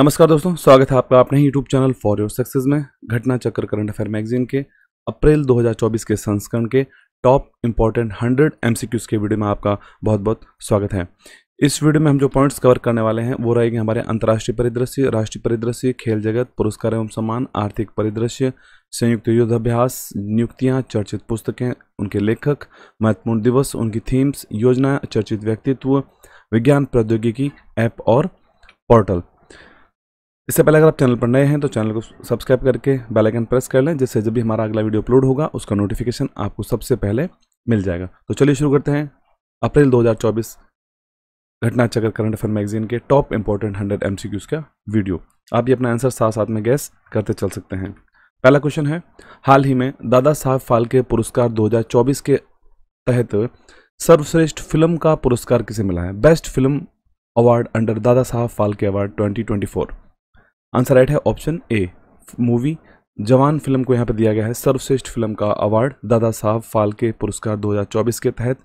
नमस्कार दोस्तों स्वागत है आपका अपने YouTube channel for your success में Ghatna Chakra current affair magazine के अप्रैल 2024 के संस्करण के टॉप इम्पॉर्टेंट 100 एमसीक्यूज के वीडियो में आपका बहुत बहुत स्वागत है इस वीडियो में हम जो पॉइंट्स कवर करने वाले हैं वो रहेंगे हमारे अंतर्राष्ट्रीय परिदृश्य राष्ट्रीय परिदृश्य खेल जगत पुरस्कार एवं सम्मान आर्थिक परिदृश्य संयुक्त युद्धाभ्यास नियुक्तियां चर्चित पुस्तकें उनके लेखक महत्वपूर्ण दिवस उनकी थीम्स योजना चर्चित व्यक्तित्व विज्ञान प्रौद्योगिकी ऐप और पोर्टल इससे पहले अगर आप चैनल पर नए हैं तो चैनल को सब्सक्राइब करके बेल आइकन प्रेस कर लें जिससे जब भी हमारा अगला वीडियो अपलोड होगा उसका नोटिफिकेशन आपको सबसे पहले मिल जाएगा तो चलिए शुरू करते हैं अप्रैल 2024 Ghatna Chakra current affair magazine के टॉप इंपॉर्टेंट हंड्रेड एम का वीडियो आप भी अपना आंसर साथ साथ में गैस करते चल सकते हैं पहला क्वेश्चन है हाल ही में दादा साहब फालके पुरस्कार दो के तहत सर्वश्रेष्ठ फिल्म का पुरस्कार किसे मिला है best film award under Dadasaheb Phalke award twenty answer right है option A movie Jawan film को यहाँ पर दिया गया है सर्वश्रेष्ठ फिल्म का अवार्ड दादा साहब फाल्के पुरस्कार 2024 के तहत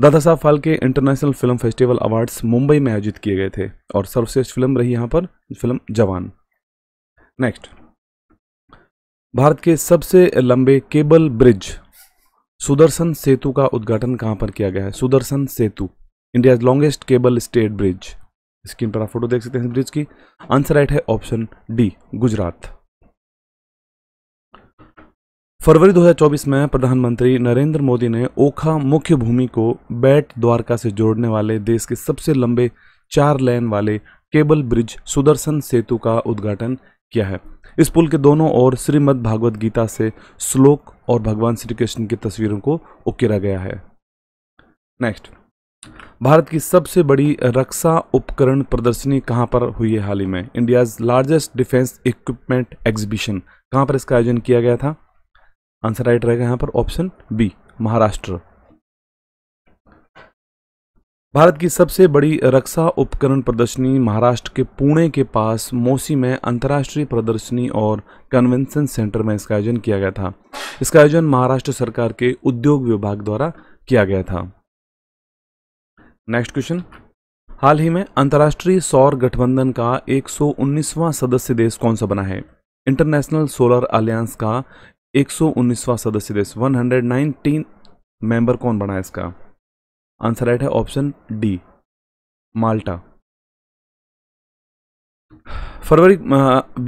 Dadasaheb Phalke international film festival awards Mumbai में आयोजित किए गए थे और सर्वश्रेष्ठ फिल्म रही यहाँ पर फिल्म जवान नेक्स्ट भारत के सबसे लंबे केबल ब्रिज सुदर्शन सेतु का उद्घाटन कहाँ पर किया गया है Sudarshan Setu India longest cable stayed bridge screen पर आप फोटो देख सकते हैं ब्रिज की आंसर राइट है ऑप्शन डी गुजरात फरवरी 2024 में प्रधानमंत्री नरेंद्र मोदी ने ओखा मुख्य भूमि को बैट द्वारका से जोड़ने वाले देश के सबसे लंबे चार लेन वाले केबल ब्रिज सुदर्शन सेतु का उद्घाटन किया है इस पुल के दोनों ओर श्रीमद् भागवत गीता से श्लोक और भगवान श्री कृष्ण की तस्वीरों को उकेरा गया है नेक्स्ट भारत की सबसे बड़ी रक्षा उपकरण प्रदर्शनी कहां पर हुई है हाल ही में India's largest defence equipment exhibition कहां पर इसका आयोजन किया गया था आंसर राइट रहेगा यहां पर ऑप्शन बी महाराष्ट्र भारत की सबसे बड़ी रक्षा उपकरण प्रदर्शनी महाराष्ट्र के पुणे के पास मोसी में अंतर्राष्ट्रीय प्रदर्शनी और कन्वेंशन सेंटर में इसका आयोजन किया गया था इसका आयोजन महाराष्ट्र सरकार के उद्योग विभाग द्वारा किया गया था नेक्स्ट क्वेश्चन हाल ही में अंतर्राष्ट्रीय सौर गठबंधन का 119वां सदस्य देश कौन सा बना है इंटरनेशनल सोलर अलियांस का 119वां सदस्य देश 119 मेंबर कौन बना है इसका आंसर राइट है ऑप्शन डी माल्टा फरवरी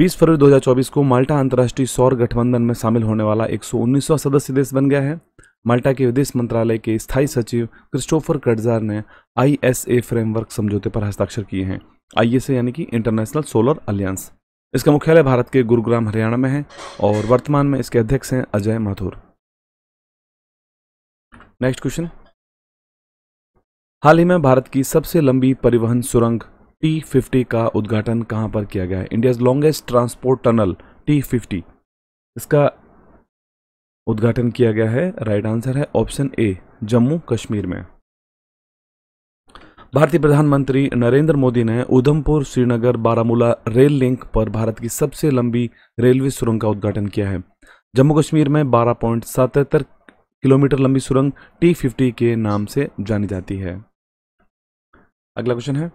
20 फरवरी 2024 को माल्टा अंतर्राष्ट्रीय सौर गठबंधन में शामिल होने वाला 119वां सदस्य देश बन गया है माल्टा के विदेश मंत्रालय के स्थायी सचिव क्रिस्टोफर कर्जार ने आई एस फ्रेमवर्क समझौते पर हस्ताक्षर किए हैं आई यानी कि इंटरनेशनल सोलर अलियंस इसका मुख्यालय भारत के गुरुग्राम हरियाणा में है और वर्तमान में इसके अध्यक्ष हैं अजय माथुर नेक्स्ट क्वेश्चन हाल ही में भारत की सबसे लंबी परिवहन सुरंग टी फिफ्टी का उद्घाटन कहां पर किया गया है India longest transport tunnel T fifty इसका उद्घाटन किया गया है राइट आंसर है ऑप्शन ए जम्मू कश्मीर में भारतीय प्रधानमंत्री नरेंद्र मोदी ने उधमपुर श्रीनगर बारामूला रेल लिंक पर भारत की सबसे लंबी रेलवे सुरंग का उद्घाटन किया है जम्मू कश्मीर में बारह पॉइंट सतहत्तर किलोमीटर लंबी सुरंग टी फिफ्टी के नाम से जानी जाती है अगला क्वेश्चन है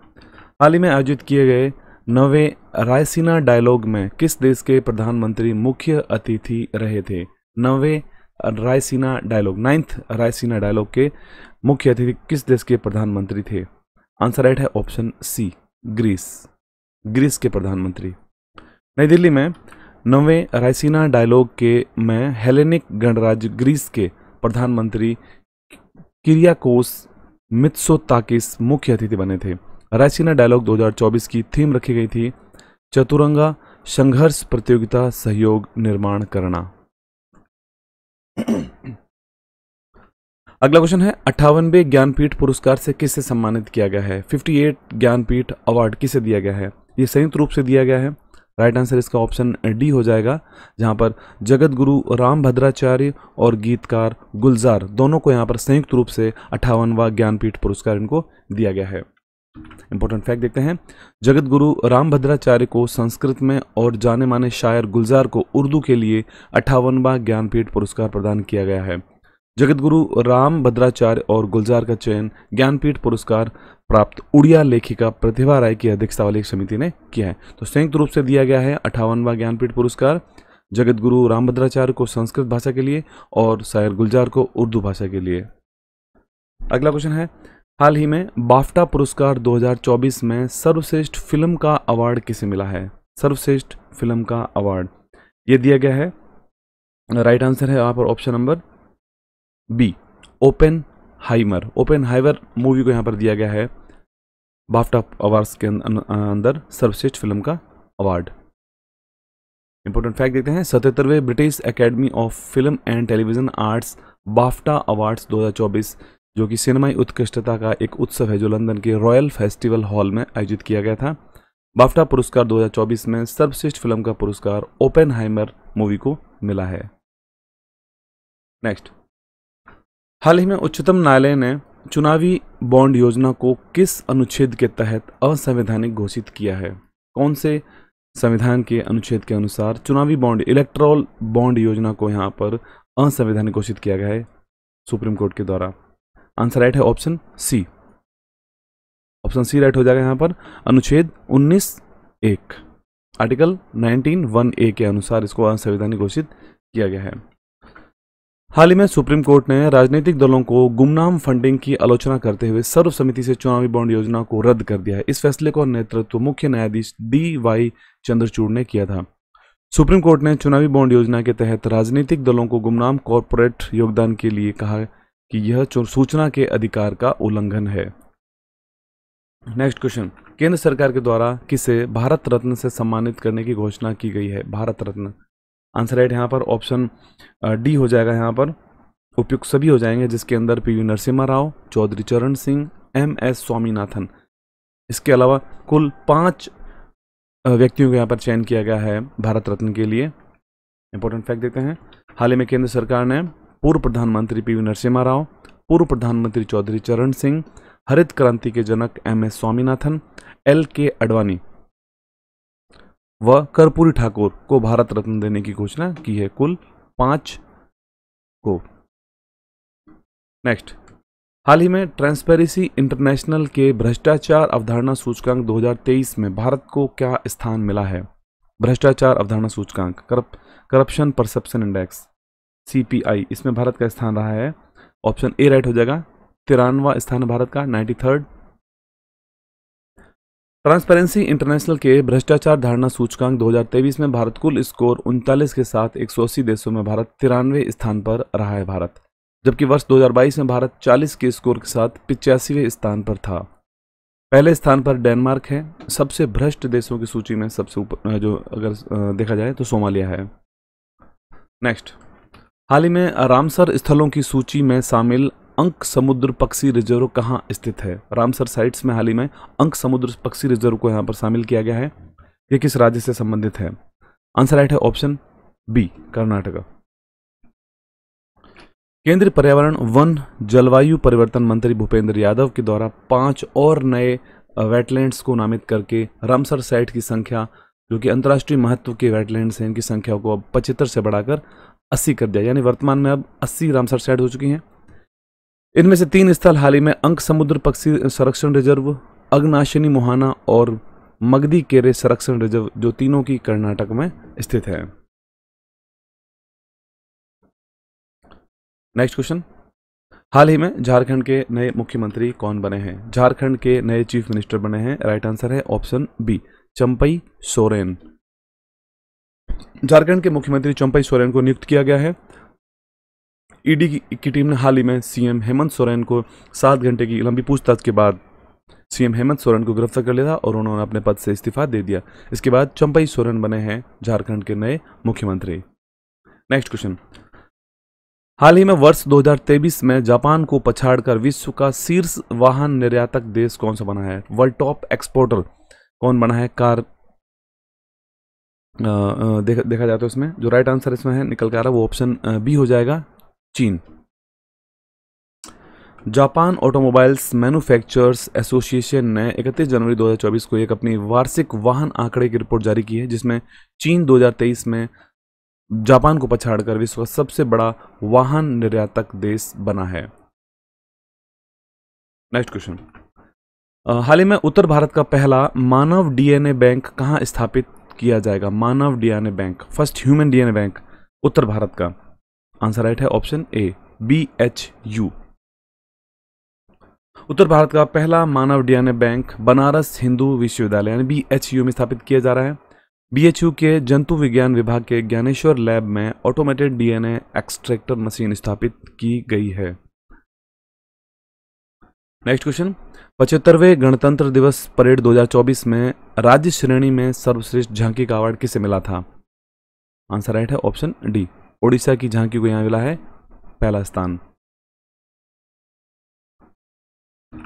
हाल ही में आयोजित किए गए नवे रायसीना डायलॉग में किस देश के प्रधानमंत्री मुख्य अतिथि रहे थे नवे Raisina dialogue ninth Raisina dialogue के मुख्य अतिथि किस देश के प्रधानमंत्री थे आंसर राइट है ऑप्शन सी ग्रीस ग्रीस के प्रधानमंत्री नई दिल्ली में नवे रायसीना डायलॉग के में हेलेनिक गणराज्य ग्रीस के प्रधानमंत्री किरियाकोस मित्सोताकिस मुख्य अतिथि बने थे रायसीना डायलॉग 2024 की थीम रखी गई थी चतुरंगा संघर्ष प्रतियोगिता सहयोग निर्माण करना अगला क्वेश्चन है अट्ठावनवे ज्ञानपीठ पुरस्कार से किससे सम्मानित किया गया है 58 ज्ञानपीठ अवार्ड किसे दिया गया है ये संयुक्त रूप से दिया गया है राइट आंसर इसका ऑप्शन डी हो जाएगा जहाँ पर जगत गुरु राम भद्राचार्य और गीतकार गुलजार दोनों को यहाँ पर संयुक्त रूप से अट्ठावनवा ज्ञानपीठ पुरस्कार इनको दिया गया है इंपॉर्टेंट फैक्ट देखते हैं जगत गुरु राम भद्राचार्य को संस्कृत में और जाने माने शायर गुलजार को उर्दू के लिए अट्ठावनवा ज्ञानपीठ पुरस्कार प्रदान किया गया है जगतगुरु राम भद्राचार्य और गुलजार का चयन ज्ञानपीठ पुरस्कार प्राप्त उड़िया लेखिका प्रतिभा राय की अध्यक्षता वाली समिति ने किया है तो संयुक्त रूप से दिया गया है अठावनवा ज्ञानपीठ पुरस्कार जगत गुरु राम भद्राचार्य को संस्कृत भाषा के लिए और शायर गुलजार को उर्दू भाषा के लिए अगला क्वेश्चन है हाल ही में बाफ्टा पुरस्कार 2024 में सर्वश्रेष्ठ फिल्म का अवार्ड किसे मिला है सर्वश्रेष्ठ फिल्म का अवार्ड ये दिया गया है राइट आंसर है यहाँ पर option number B Oppenheimer Oppenheimer movie को यहाँ पर दिया गया है बाफ्टा अवार्ड्स के अं-, अं, अंदर सर्वश्रेष्ठ फिल्म का अवार्ड इंपॉर्टेंट फैक्ट देखते हैं सतहत्तरवे British Academy of Film and Television Arts BAFTA awards 2024 जो कि सिनेमाई उत्कृष्टता का एक उत्सव है जो लंदन के रॉयल फेस्टिवल हॉल में आयोजित किया गया था बाफ्टा पुरस्कार 2024 में सर्वश्रेष्ठ फिल्म का पुरस्कार ओपेन मूवी को मिला है नेक्स्ट हाल ही में उच्चतम न्यायालय ने चुनावी बॉन्ड योजना को किस अनुच्छेद के तहत असंवैधानिक घोषित किया है कौन से संविधान के अनुच्छेद के अनुसार चुनावी बॉन्ड इलेक्ट्रॉल बॉन्ड योजना को यहाँ पर असंवैधानिक घोषित किया गया है सुप्रीम कोर्ट के द्वारा आंसर राइट है option C option C right हो जाएगा यहाँ पर अनुच्छेद उन्नीस एक आर्टिकल नाइनटीन वन ए के अनुसार इसको असंवैधानिक घोषित किया गया है हाल ही में सुप्रीम कोर्ट ने राजनीतिक दलों को गुमनाम फंडिंग की आलोचना करते हुए समिति से चुनावी बॉन्ड योजना को रद्द कर दिया है इस फैसले का नेतृत्व मुख्य न्यायाधीश डी वाई चंद्रचूड़ ने किया था सुप्रीम कोर्ट ने चुनावी बॉन्ड योजना के तहत राजनीतिक दलों को गुमनाम कॉरपोरेट योगदान के लिए कहा कि यह सूचना के अधिकार का उल्लंघन है नेक्स्ट क्वेश्चन केंद्र सरकार के द्वारा किसे भारत रत्न से सम्मानित करने की घोषणा की गई है भारत रत्न आंसर राइट यहाँ पर ऑप्शन डी हो जाएगा यहाँ पर उपयुक्त सभी हो जाएंगे जिसके अंदर P V Narasimha Rao Chaudhary Charan Singh M S Swaminathan इसके अलावा कुल पाँच व्यक्तियों को यहाँ पर चयन किया गया है भारत रत्न के लिए इंपॉर्टेंट फैक्ट देते हैं हाल ही में केंद्र सरकार ने पूर्व प्रधानमंत्री पी वी नरसिम्हा राव पूर्व प्रधानमंत्री चौधरी चरण सिंह हरित क्रांति के जनक M S Swaminathan L K Advani व कर्पूरी ठाकुर को भारत रत्न देने की घोषणा की है कुल पांच को नेक्स्ट हाल ही में ट्रांसपेरेंसी इंटरनेशनल के भ्रष्टाचार अवधारणा सूचकांक 2023 में भारत को क्या स्थान मिला है भ्रष्टाचार अवधारणा सूचकांक करप्शन परसेप्शन इंडेक्स सीपीआई इसमें भारत का स्थान रहा है ऑप्शन ए राइट हो जाएगा तिरानवा स्थान भारत का नाइन्टी थर्ड ट्रांसपेरेंसी इंटरनेशनल के भ्रष्टाचार धारणा सूचकांक 2023 में भारत कुल स्कोर उनतालीस के साथ एक देशों में भारत तिरानवे स्थान पर रहा है भारत जबकि वर्ष 2022 में भारत 40 के स्कोर के साथ पिचासीवें स्थान पर था पहले स्थान पर डेनमार्क है सबसे भ्रष्ट देशों की सूची में सबसे ऊपर जो अगर देखा जाए तो सोमालिया है नेक्स्ट हाल ही में रामसर स्थलों की सूची में शामिल अंक समुद्र पक्षी रिजर्व कहाँ स्थित है रामसर साइट्स में हाल ही में अंक समुद्र पक्षी रिजर्व को यहाँ पर शामिल किया गया है ये किस राज्य से संबंधित है आंसर राइट है ऑप्शन बी कर्नाटका केंद्रीय पर्यावरण वन जलवायु परिवर्तन मंत्री भूपेंद्र यादव के द्वारा पांच और नए वेटलैंड्स को नामित करके रामसर साइट की संख्या जो कि अंतर्राष्ट्रीय महत्व के वेटलैंड्स हैं इनकी संख्या को अब पचहत्तर से बढ़ाकर अस्सी कर दिया यानी वर्तमान में अब अस्सी रामसर साइट हो चुकी हैं इनमें से तीन स्थल हाल ही में अंक समुद्र पक्षी संरक्षण रिजर्व अग्नाशिनी मुहाना और मगदी केरे संरक्षण रिजर्व जो तीनों की कर्नाटक में स्थित है नेक्स्ट क्वेश्चन हाल ही में झारखंड के नए मुख्यमंत्री कौन बने हैं झारखंड के नए चीफ मिनिस्टर बने हैं राइट आंसर है ऑप्शन बी चंपई सोरेन झारखंड के मुख्यमंत्री चंपई सोरेन को नियुक्त किया गया है ईडी की, की टीम ने हाल ही में सीएम हेमंत सोरेन को सात घंटे की लंबी पूछताछ के बाद सीएम हेमंत सोरेन को गिरफ्तार कर लिया था और उन्होंने अपने पद से इस्तीफा दे दिया इसके बाद चंपई सोरेन बने हैं झारखंड के नए मुख्यमंत्री नेक्स्ट क्वेश्चन हाल ही में वर्ष 2023 में जापान को पछाड़कर विश्व का शीर्ष वाहन निर्यातक देश कौन सा बना है वर्ल्ड टॉप एक्सपोर्टर कौन बना है कार देखा देखा जाए तो इसमें जो राइट आंसर इसमें है निकल के आ रहा है वो ऑप्शन बी हो जाएगा चीन जापान ऑटोमोबाइल्स मैन्युफैक्चरर्स एसोसिएशन ने 31 जनवरी 2024 को एक अपनी वार्षिक वाहन आंकड़े की रिपोर्ट जारी की है जिसमें चीन 2023 में जापान को पछाड़कर विश्व का सबसे बड़ा वाहन निर्यातक देश बना है नेक्स्ट क्वेश्चन हाल ही में उत्तर भारत का पहला मानव डीएनए बैंक कहाँ स्थापित किया जाएगा मानव DNA bank first human DNA bank उत्तर भारत का आंसर राइट है option A B H U उत्तर भारत का पहला मानव डीएनए बैंक बनारस हिंदू विश्वविद्यालय यानी बी एच यू में स्थापित किया जा रहा है बी के जंतु विज्ञान विभाग के ज्ञानेश्वर लैब में ऑटोमेटेड डीएनए एक्सट्रैक्टर मशीन स्थापित की गई है नेक्स्ट क्वेश्चन पचहत्तरवें गणतंत्र दिवस परेड 2024 में राज्य श्रेणी में सर्वश्रेष्ठ झांकी का अवार्ड किसे मिला था आंसर राइट है ऑप्शन डी ओडिशा की झांकी को यहाँ मिला है पहला स्थान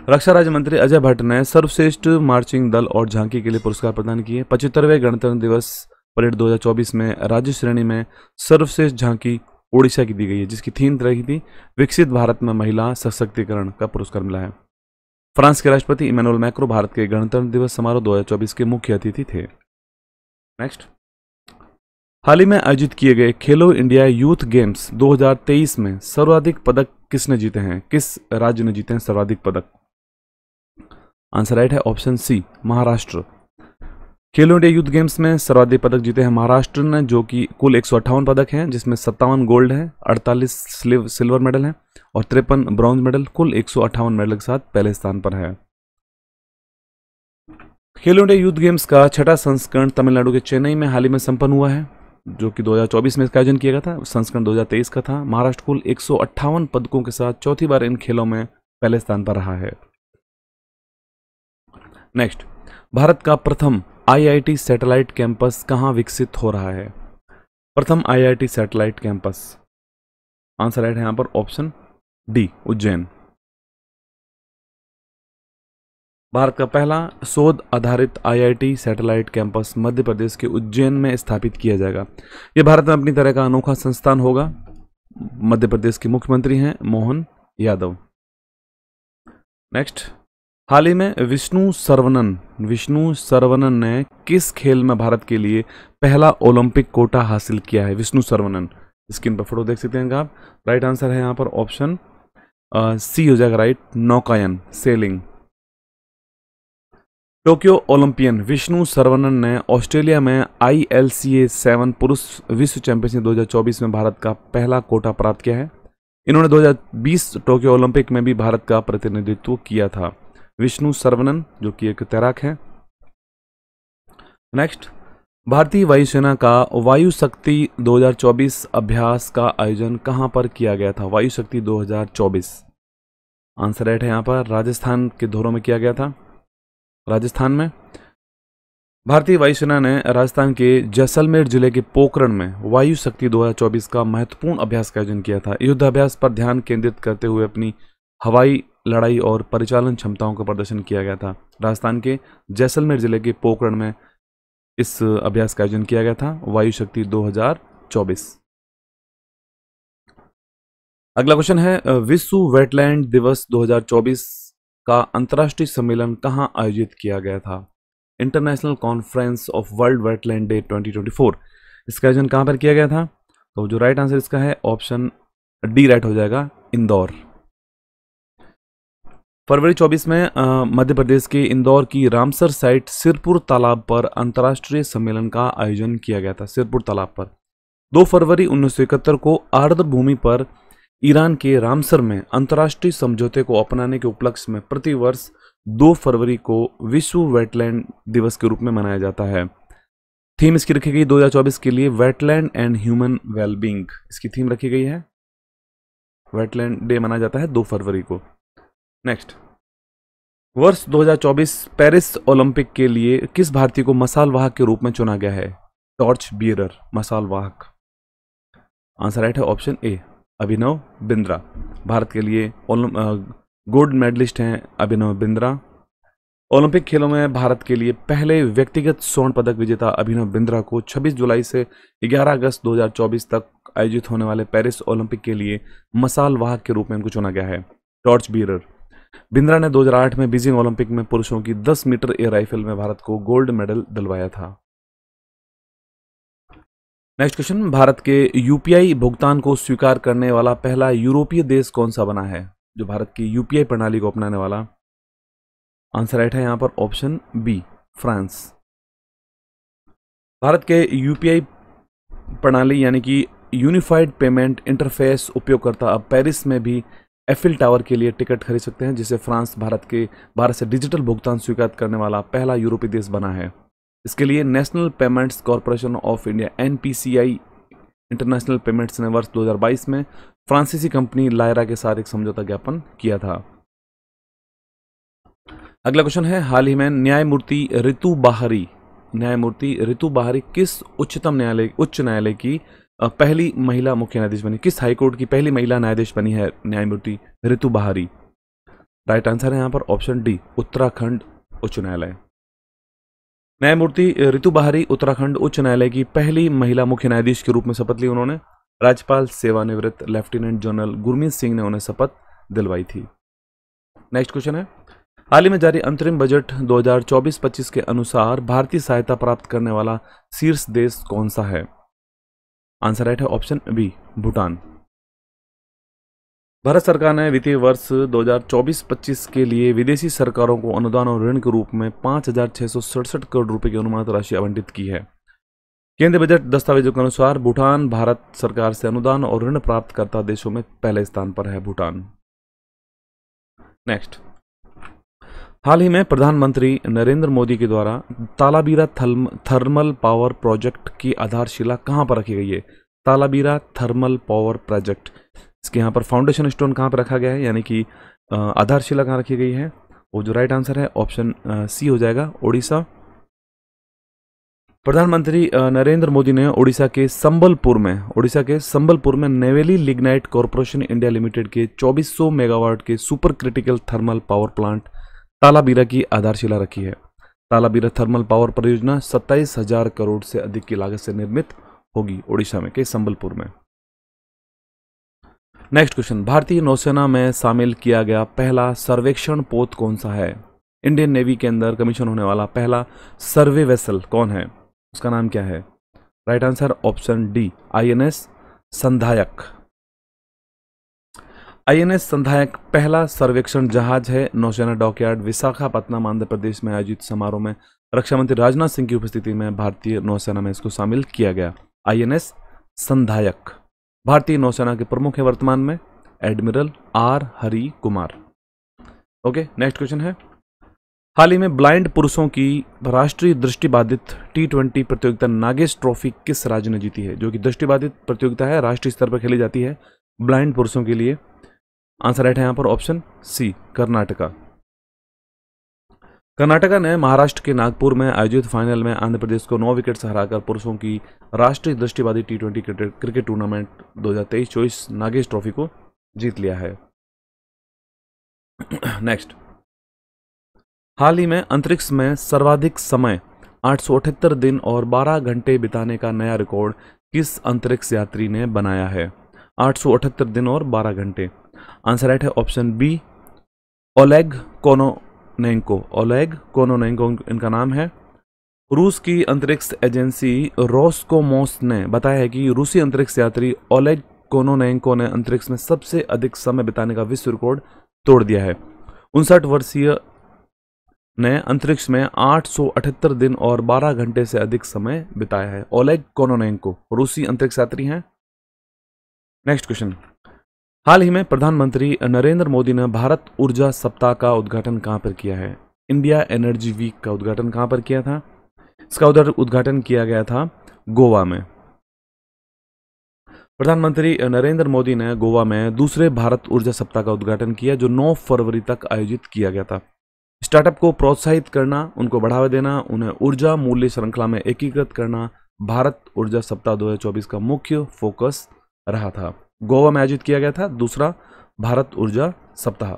रक्षा राज्य मंत्री अजय भट्ट ने सर्वश्रेष्ठ मार्चिंग दल और झांकी के लिए पुरस्कार प्रदान किए पचहत्तरवें गणतंत्र दिवस परेड 2024 में राज्य श्रेणी में सर्वश्रेष्ठ झांकी ओडिशा की दी गई है जिसकी थीम रही थी विकसित भारत में महिला सशक्तिकरण का पुरस्कार मिला है फ्रांस के राष्ट्रपति इमानुअल मैक्रो भारत के गणतंत्र दिवस समारोह 2024 के मुख्य अतिथि थे नेक्स्ट हाल ही में आयोजित किए गए खेलो इंडिया यूथ गेम्स 2023 में सर्वाधिक पदक किसने जीते हैं किस राज्य ने जीते हैं सर्वाधिक पदक आंसर राइट है option C Maharashtra Khelo India youth games में सर्वाधिक पदक जीते हैं महाराष्ट्र ने जो कि कुल एक पदक हैं जिसमें सत्तावन गोल्ड है अड़तालीस सिल्वर मेडल हैं और तिरपन ब्रॉन्ज मेडल कुल एक मेडल के साथ पहले स्थान पर है खेलो इंडिया यूथ गेम्स का छठा संस्करण तमिलनाडु के चेन्नई में हाल ही में संपन्न हुआ है जो कि 2024 में इसका आयोजन किया गया था संस्करण 2023 का था महाराष्ट्र कुल एक पदकों के साथ चौथी बार इन खेलों में पहले स्थान पर रहा है नेक्स्ट भारत का प्रथम आईआईटी सैटेलाइट कैंपस कहां विकसित हो रहा है प्रथम IIT satellite campus answer right है यहां पर ऑप्शन डी उज्जैन भारत का पहला शोध आधारित IIT satellite campus Madhya Pradesh के उज्जैन में स्थापित किया जाएगा ये भारत में अपनी तरह का अनोखा संस्थान होगा मध्य प्रदेश के मुख्यमंत्री हैं मोहन यादव नेक्स्ट हाल ही में विष्णु सरवनन विष्णु सरवनन ने किस खेल में भारत के लिए पहला ओलंपिक कोटा हासिल किया है विष्णु सरवनन स्क्रीन पर फोटो देख सकते हैं आप राइट आंसर है यहाँ पर ऑप्शन सी हो जाएगा राइट नौकायन sailing Tokyo Olympian Vishnu Saravanan ने ऑस्ट्रेलिया में I L C A seven पुरुष विश्व चैंपियनशिप 2024 में भारत का पहला कोटा प्राप्त किया है इन्होंने 2020 टोक्यो ओलंपिक में भी भारत का प्रतिनिधित्व किया था विष्णु सरवनन जो कि एक तैराक है नेक्स्ट भारतीय वायुसेना का वायु शक्ति 2024 अभ्यास का आयोजन कहां पर किया गया था वायु शक्ति 2024 आंसर राइट है यहां पर राजस्थान के धोरों में किया गया था राजस्थान में भारतीय वायुसेना ने राजस्थान के जैसलमेर जिले के पोकरण में वायु शक्ति 2024 का महत्वपूर्ण अभ्यास का आयोजन किया था युद्धाभ्यास पर ध्यान केंद्रित करते हुए अपनी हवाई लड़ाई और परिचालन क्षमताओं का प्रदर्शन किया गया था राजस्थान के जैसलमेर जिले के पोकरण में इस अभ्यास का आयोजन किया गया था वायु शक्ति 2024 अगला क्वेश्चन है विश्व वेटलैंड दिवस का अंतर्राष्ट्रीय सम्मेलन कहाँ आयोजित किया गया था international conference of world wetland day 2024 इसका आयोजन कहाँ पर किया गया था तो जो राइट आंसर इसका है ऑप्शन डी राइट हो जाएगा इंदौर फरवरी 24 में मध्य प्रदेश के इंदौर की रामसर साइट सिरपुर तालाब पर अंतर्राष्ट्रीय सम्मेलन का आयोजन किया गया था सिरपुर तालाब पर 2 फरवरी उन्नीस को आर्द्र भूमि पर ईरान के रामसर में अंतर्राष्ट्रीय समझौते को अपनाने के उपलक्ष्य में प्रतिवर्ष दो फरवरी को विश्व वेटलैंड दिवस के रूप में मनाया जाता है थीम इसकी रखी गई 2024 के लिए वेटलैंड एंड ह्यूमन वेलबींग इसकी थीम रखी गई है वेटलैंड डे मनाया जाता है दो फरवरी को नेक्स्ट वर्ष 2024 पेरिस ओलंपिक के लिए किस भारतीय को मसाल वाहक के रूप में चुना गया है टॉर्च बियर मसाल वाहक आंसर राइट है ऑप्शन ए अभिनव बिंद्रा भारत के लिए गोल्ड मेडलिस्ट हैं अभिनव बिंद्रा ओलंपिक खेलों में भारत के लिए पहले व्यक्तिगत स्वर्ण पदक विजेता अभिनव बिंद्रा को 26 जुलाई से 11 अगस्त 2024 तक आयोजित होने वाले पेरिस ओलंपिक के लिए मसाल वाहक के रूप में उनको चुना गया है टॉर्च बीरर बिंद्रा ने 2008 में बीजिंग ओलंपिक में पुरुषों की 10 मीटर एयर राइफल में भारत को गोल्ड मेडल दिलवाया था नेक्स्ट क्वेश्चन भारत के यूपीआई भुगतान को स्वीकार करने वाला पहला यूरोपीय देश कौन सा बना है जो भारत की यूपीआई प्रणाली को अपनाने वाला आंसर राइट है यहां पर ऑप्शन बी फ्रांस भारत के यूपीआई प्रणाली यानी कि यूनिफाइड पेमेंट इंटरफेस उपयोगकर्ता अब पेरिस में भी एफिल टावर के लिए टिकट खरीद सकते हैं जिसे फ्रांस भारत के भारत से डिजिटल भुगतान स्वीकार करने वाला पहला यूरोपीय देश बना है इसके लिए national payments corporation of India N international payments ने वर्ष 2022 में फ्रांसीसी कंपनी लायरा के साथ एक समझौता ज्ञापन किया था अगला क्वेश्चन है हाल ही में न्यायमूर्ति ऋतु बाहरी न्यायमूर्ति ऋतु बाहरी किस उच्चतम न्यायालय उच्च न्यायालय की पहली महिला मुख्य न्यायाधीश बनी किस हाईकोर्ट की पहली महिला न्यायाधीश बनी है न्यायमूर्ति ऋतु बाहरी राइट आंसर है यहां पर ऑप्शन डी उत्तराखंड उच्च न्यायालय न्यायमूर्ति ऋतु बहारी उत्तराखंड उच्च न्यायालय की पहली महिला मुख्य न्यायाधीश के रूप में शपथ ली उन्होंने राज्यपाल सेवानिवृत्त लेफ्टिनेंट जनरल गुरमीत सिंह ने उन्हें शपथ दिलवाई थी नेक्स्ट क्वेश्चन है हाल ही में जारी अंतरिम बजट 2024-25 के अनुसार भारतीय सहायता प्राप्त करने वाला शीर्ष देश कौन सा है आंसर राइट है ऑप्शन बी भूटान भारत सरकार ने वित्तीय वर्ष 2024-25 के लिए विदेशी सरकारों को अनुदान और ऋण के रूप में पाँच करोड़ रुपए की अनुमानित राशि आवंटित की है केंद्रीय बजट दस्तावेजों के अनुसार भूटान भारत सरकार से अनुदान और ऋण प्राप्त करता देशों में पहले स्थान पर है भूटान नेक्स्ट हाल ही में प्रधानमंत्री नरेंद्र मोदी के द्वारा तालाबीरा थर्मल पावर प्रोजेक्ट की आधारशिला कहां पर रखी गई है तालाबीरा थर्मल पावर प्रोजेक्ट इसके यहाँ पर फाउंडेशन स्टोन कहाँ पर रखा गया है यानी कि आधारशिला कहाँ रखी गई है वो जो राइट आंसर है ऑप्शन सी हो जाएगा ओडिशा प्रधानमंत्री नरेंद्र मोदी ने ओडिशा के संबलपुर में ओडिशा के संबलपुर में Neyveli lignite corporation India limited के 2400 मेगावाट के super critical thermal power plant Talabira की आधारशिला रखी है तालाबीरा थर्मल पावर परियोजना सत्ताईस हजार करोड़ से अधिक की लागत से निर्मित होगी ओडिशा में के संबलपुर में नेक्स्ट क्वेश्चन भारतीय नौसेना में शामिल किया गया पहला सर्वेक्षण पोत कौन सा है इंडियन नेवी के अंदर कमीशन होने वाला पहला सर्वे वेसल कौन है उसका नाम क्या है right answer option D INS Sandhayak INS Sandhayak पहला सर्वेक्षण जहाज है नौसेना डॉकयार्ड विशाखापत्तनम आंध्र प्रदेश में आयोजित समारोह में रक्षा मंत्री राजनाथ सिंह की उपस्थिति में भारतीय नौसेना में इसको शामिल किया गया आईएनएस संधायक भारतीय नौसेना के प्रमुख है वर्तमान में admiral R Hari Kumar okay next question है हाल ही में ब्लाइंड पुरुषों की राष्ट्रीय दृष्टिबाधित टी ट्वेंटी प्रतियोगिता नागेश ट्रॉफी किस राज्य ने जीती है जो कि दृष्टिबाधित प्रतियोगिता है राष्ट्रीय स्तर पर खेली जाती है ब्लाइंड पुरुषों के लिए आंसर राइट है यहाँ पर ऑप्शन सी कर्नाटका कर्नाटका ने महाराष्ट्र के नागपुर में आयोजित फाइनल में आंध्र प्रदेश को नौ विकेट से हराकर पुरुषों की राष्ट्रीय दृष्टिवादी टी ट्वेंटी क्रिकेट टूर्नामेंट दो तेईस चौबीस नागेश ट्रॉफी को जीत लिया है नेक्स्ट हाल ही में अंतरिक्ष में सर्वाधिक समय आठ दिन और 12 घंटे बिताने का नया रिकॉर्ड किस अंतरिक्ष यात्री ने बनाया है आठ दिन और 12 घंटे आंसर राइट है option B Oleg Kononenko Oleg कोनो कोनोनेंको इनका नाम है रूस की अंतरिक्ष एजेंसी रोस्कोमोस ने बताया है कि रूसी अंतरिक्ष यात्री ओलेग कोनोनेंको ने अंतरिक्ष में सबसे अधिक समय बिताने का विश्व रिकॉर्ड तोड़ दिया है उनसठ वर्षीय ने अंतरिक्ष में 878 दिन और 12 घंटे से अधिक समय बिताया है ओलेग कोनोनेंको रूसी अंतरिक्ष यात्री हैं नेक्स्ट क्वेश्चन हाल ही में प्रधानमंत्री नरेंद्र मोदी ने भारत ऊर्जा सप्ताह का उद्घाटन कहाँ पर किया है इंडिया एनर्जी वीक का उद्घाटन कहाँ पर किया था इसका उधर उद्घाटन किया गया था गोवा में प्रधानमंत्री नरेंद्र मोदी ने गोवा में दूसरे भारत ऊर्जा सप्ताह का उद्घाटन किया जो 9 फरवरी तक आयोजित किया गया था स्टार्टअप को प्रोत्साहित करना उनको बढ़ावा देना उन्हें ऊर्जा मूल्य श्रृंखला में एकीकृत करना भारत ऊर्जा सप्ताह 2024 का मुख्य फोकस रहा था गोवा में आयोजित किया गया था दूसरा भारत ऊर्जा सप्ताह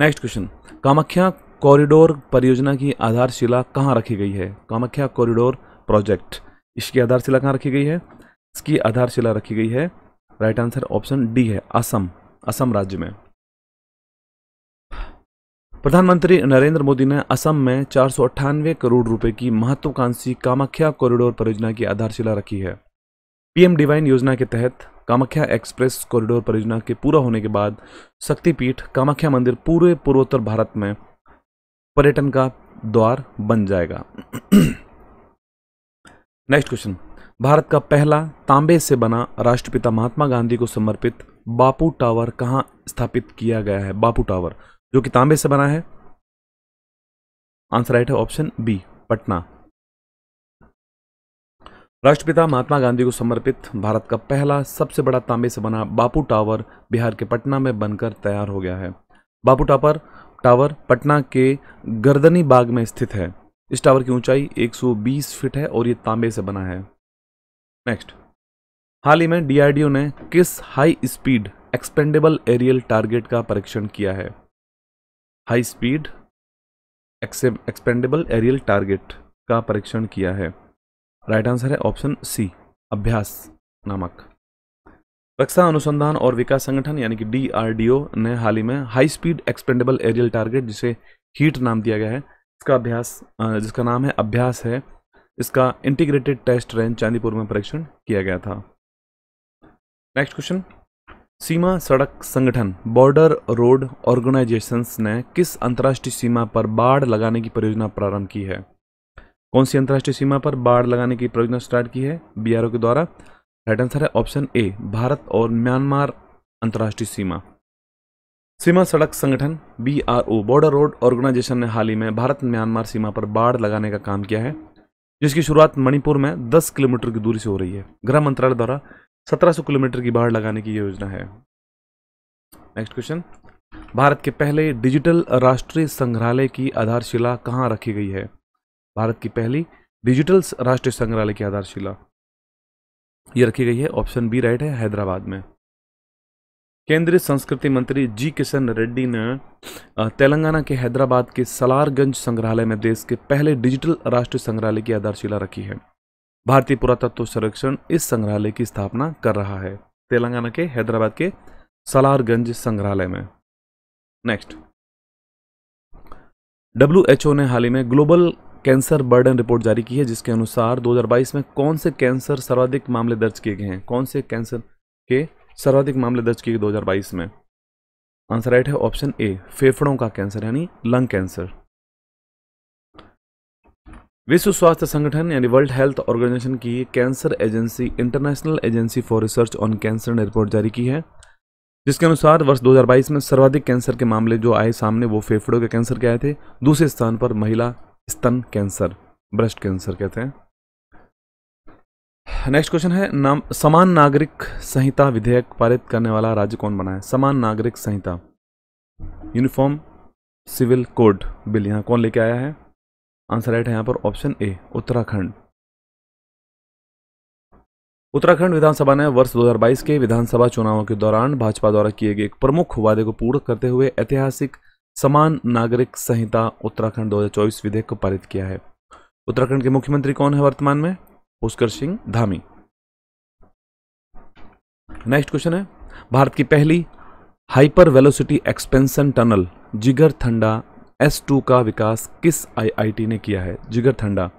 नेक्स्ट क्वेश्चन कामाख्या कॉरिडोर परियोजना की आधारशिला कहाँ रखी गई है कामाख्या कॉरिडोर प्रोजेक्ट इसकी आधारशिला कहाँ रखी गई है इसकी आधारशिला रखी गई है राइट आंसर ऑप्शन डी है असम असम राज्य में प्रधानमंत्री नरेंद्र मोदी ने असम में चार करोड़ रुपए की महत्वाकांक्षी कामाख्या कॉरिडोर परियोजना की आधारशिला रखी है पीएम डिवाइन योजना के तहत कामाख्या एक्सप्रेस कॉरिडोर परियोजना के पूरा होने के बाद शक्तिपीठ कामाख्या मंदिर पूरे पूर्वोत्तर भारत में पर्यटन का द्वार बन जाएगा नेक्स्ट क्वेश्चन भारत का पहला तांबे से बना राष्ट्रपिता महात्मा गांधी को समर्पित बापू टावर कहां स्थापित किया गया है बापू टावर जो कि तांबे से बना है आंसर राइट है ऑप्शन बी पटना राष्ट्रपिता महात्मा गांधी को समर्पित भारत का पहला सबसे बड़ा तांबे से बना बापू टावर बिहार के पटना में बनकर तैयार हो गया है बापू टावर टावर पटना के गर्दनी बाग में स्थित है इस टावर की ऊंचाई 120 फीट है और ये तांबे से बना है नेक्स्ट हाल ही में डीआरडीओ ने किस high speed expendable aerial target का परीक्षण किया है high speed expendable aerial target का परीक्षण किया है राइट आंसर है ऑप्शन सी अभ्यास नामक रक्षा अनुसंधान और विकास संगठन यानी कि डीआरडीओ ने हाल ही में high speed expendable aerial target जिसे हीट नाम दिया गया है इसका अभ्यास जिसका नाम है अभ्यास है इसका इंटीग्रेटेड टेस्ट रेंज चांदीपुर में परीक्षण किया गया था नेक्स्ट क्वेश्चन सीमा सड़क संगठन बॉर्डर रोड ऑर्गेनाइजेशंस ने किस अंतर्राष्ट्रीय सीमा पर बाढ़ लगाने की परियोजना प्रारंभ की है कौन सी अंतर्राष्ट्रीय सीमा पर बाढ़ लगाने की परियोजना स्टार्ट की है बीआरओ के द्वारा राइट आंसर है ऑप्शन ए भारत और म्यांमार अंतर्राष्ट्रीय सीमा सीमा सड़क संगठन बी बॉर्डर रोड ऑर्गेनाइजेशन ने हाल ही में भारत म्यांमार सीमा पर बाढ़ लगाने का काम किया है जिसकी शुरुआत मणिपुर में 10 किलोमीटर की दूरी से हो रही है गृह मंत्रालय द्वारा 1700 किलोमीटर की बाढ़ लगाने की योजना है नेक्स्ट क्वेश्चन भारत के पहले डिजिटल राष्ट्रीय संग्रहालय की आधारशिला कहाँ रखी गई है भारत की पहली डिजिटल राष्ट्रीय संग्रहालय की आधारशिला ये रखी गई है ऑप्शन बी राइट है हैदराबाद में केंद्रीय संस्कृति मंत्री जी किशन रेड्डी ने तेलंगाना के हैदराबाद के सलारगंज संग्रहालय में देश के पहले डिजिटल राष्ट्रीय संग्रहालय की आधारशिला रखी है भारतीय पुरातत्व संरक्षण इस संग्रहालय की स्थापना कर रहा है तेलंगाना के हैदराबाद के सलारगंज संग्रहालय में नेक्स्ट डब्ल्यू ने हाल ही में ग्लोबल कैंसर बर्डन रिपोर्ट जारी की है जिसके अनुसार 2022 में कौन से कैंसर सर्वाधिक मामले दर्ज किए गए हैं कौन से कैंसर के सर्वाधिक मामले दर्ज किए गए 2022 में आंसर राइट है ऑप्शन ए फेफड़ों का कैंसर यानी लंग कैंसर विश्व स्वास्थ्य संगठन यानी वर्ल्ड हेल्थ ऑर्गेनाइजेशन की cancer agency international agency for research on cancer ने रिपोर्ट जारी की है जिसके अनुसार वर्ष 2022 में सर्वाधिक कैंसर के मामले जो आए सामने वो फेफड़ों के कैंसर के आए थे दूसरे स्थान पर महिला स्तन कैंसर ब्रेस्ट कैंसर कहते हैं नेक्स्ट क्वेश्चन है नाम समान नागरिक संहिता विधेयक पारित करने वाला राज्य कौन बना है समान नागरिक संहिता यूनिफॉर्म सिविल कोड बिल यहाँ कौन लेके आया है आंसर राइट है यहाँ पर ऑप्शन ए उत्तराखंड उत्तराखंड विधानसभा ने वर्ष 2022 के विधानसभा चुनावों के दौरान भाजपा द्वारा किए गए एक प्रमुख वादे को पूर्ण करते हुए ऐतिहासिक समान नागरिक संहिता उत्तराखंड 2024 विधेयक को पारित किया है उत्तराखंड के मुख्यमंत्री कौन है वर्तमान में पुष्कर सिंह धामी नेक्स्ट क्वेश्चन है भारत की पहली हाइपर वेलोसिटी एक्सपेंशन टनल जिगर ठंडा एस टू का विकास किस आईआईटी ने किया है जिगर ठंडा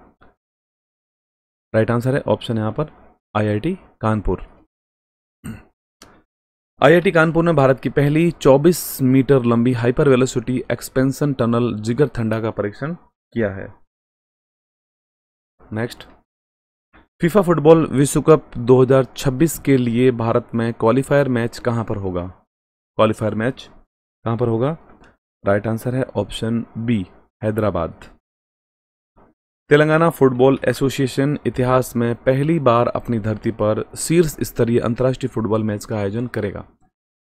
राइट आंसर है ऑप्शन यहां पर आईआईटी कानपुर आईआईटी कानपुर ने भारत की पहली 24 मीटर लंबी हाइपर वेलोसिटी एक्सपेंशन टनल जिगर ठंडा का परीक्षण किया है नेक्स्ट फीफा फुटबॉल विश्व कप 2026 के लिए भारत में क्वालिफायर मैच कहां पर होगा क्वालिफायर मैच कहां पर होगा राइट आंसर है option B Hyderabad Telangana football association इतिहास में पहली बार अपनी धरती पर शीर्ष स्तरीय अंतर्राष्ट्रीय फुटबॉल मैच का आयोजन करेगा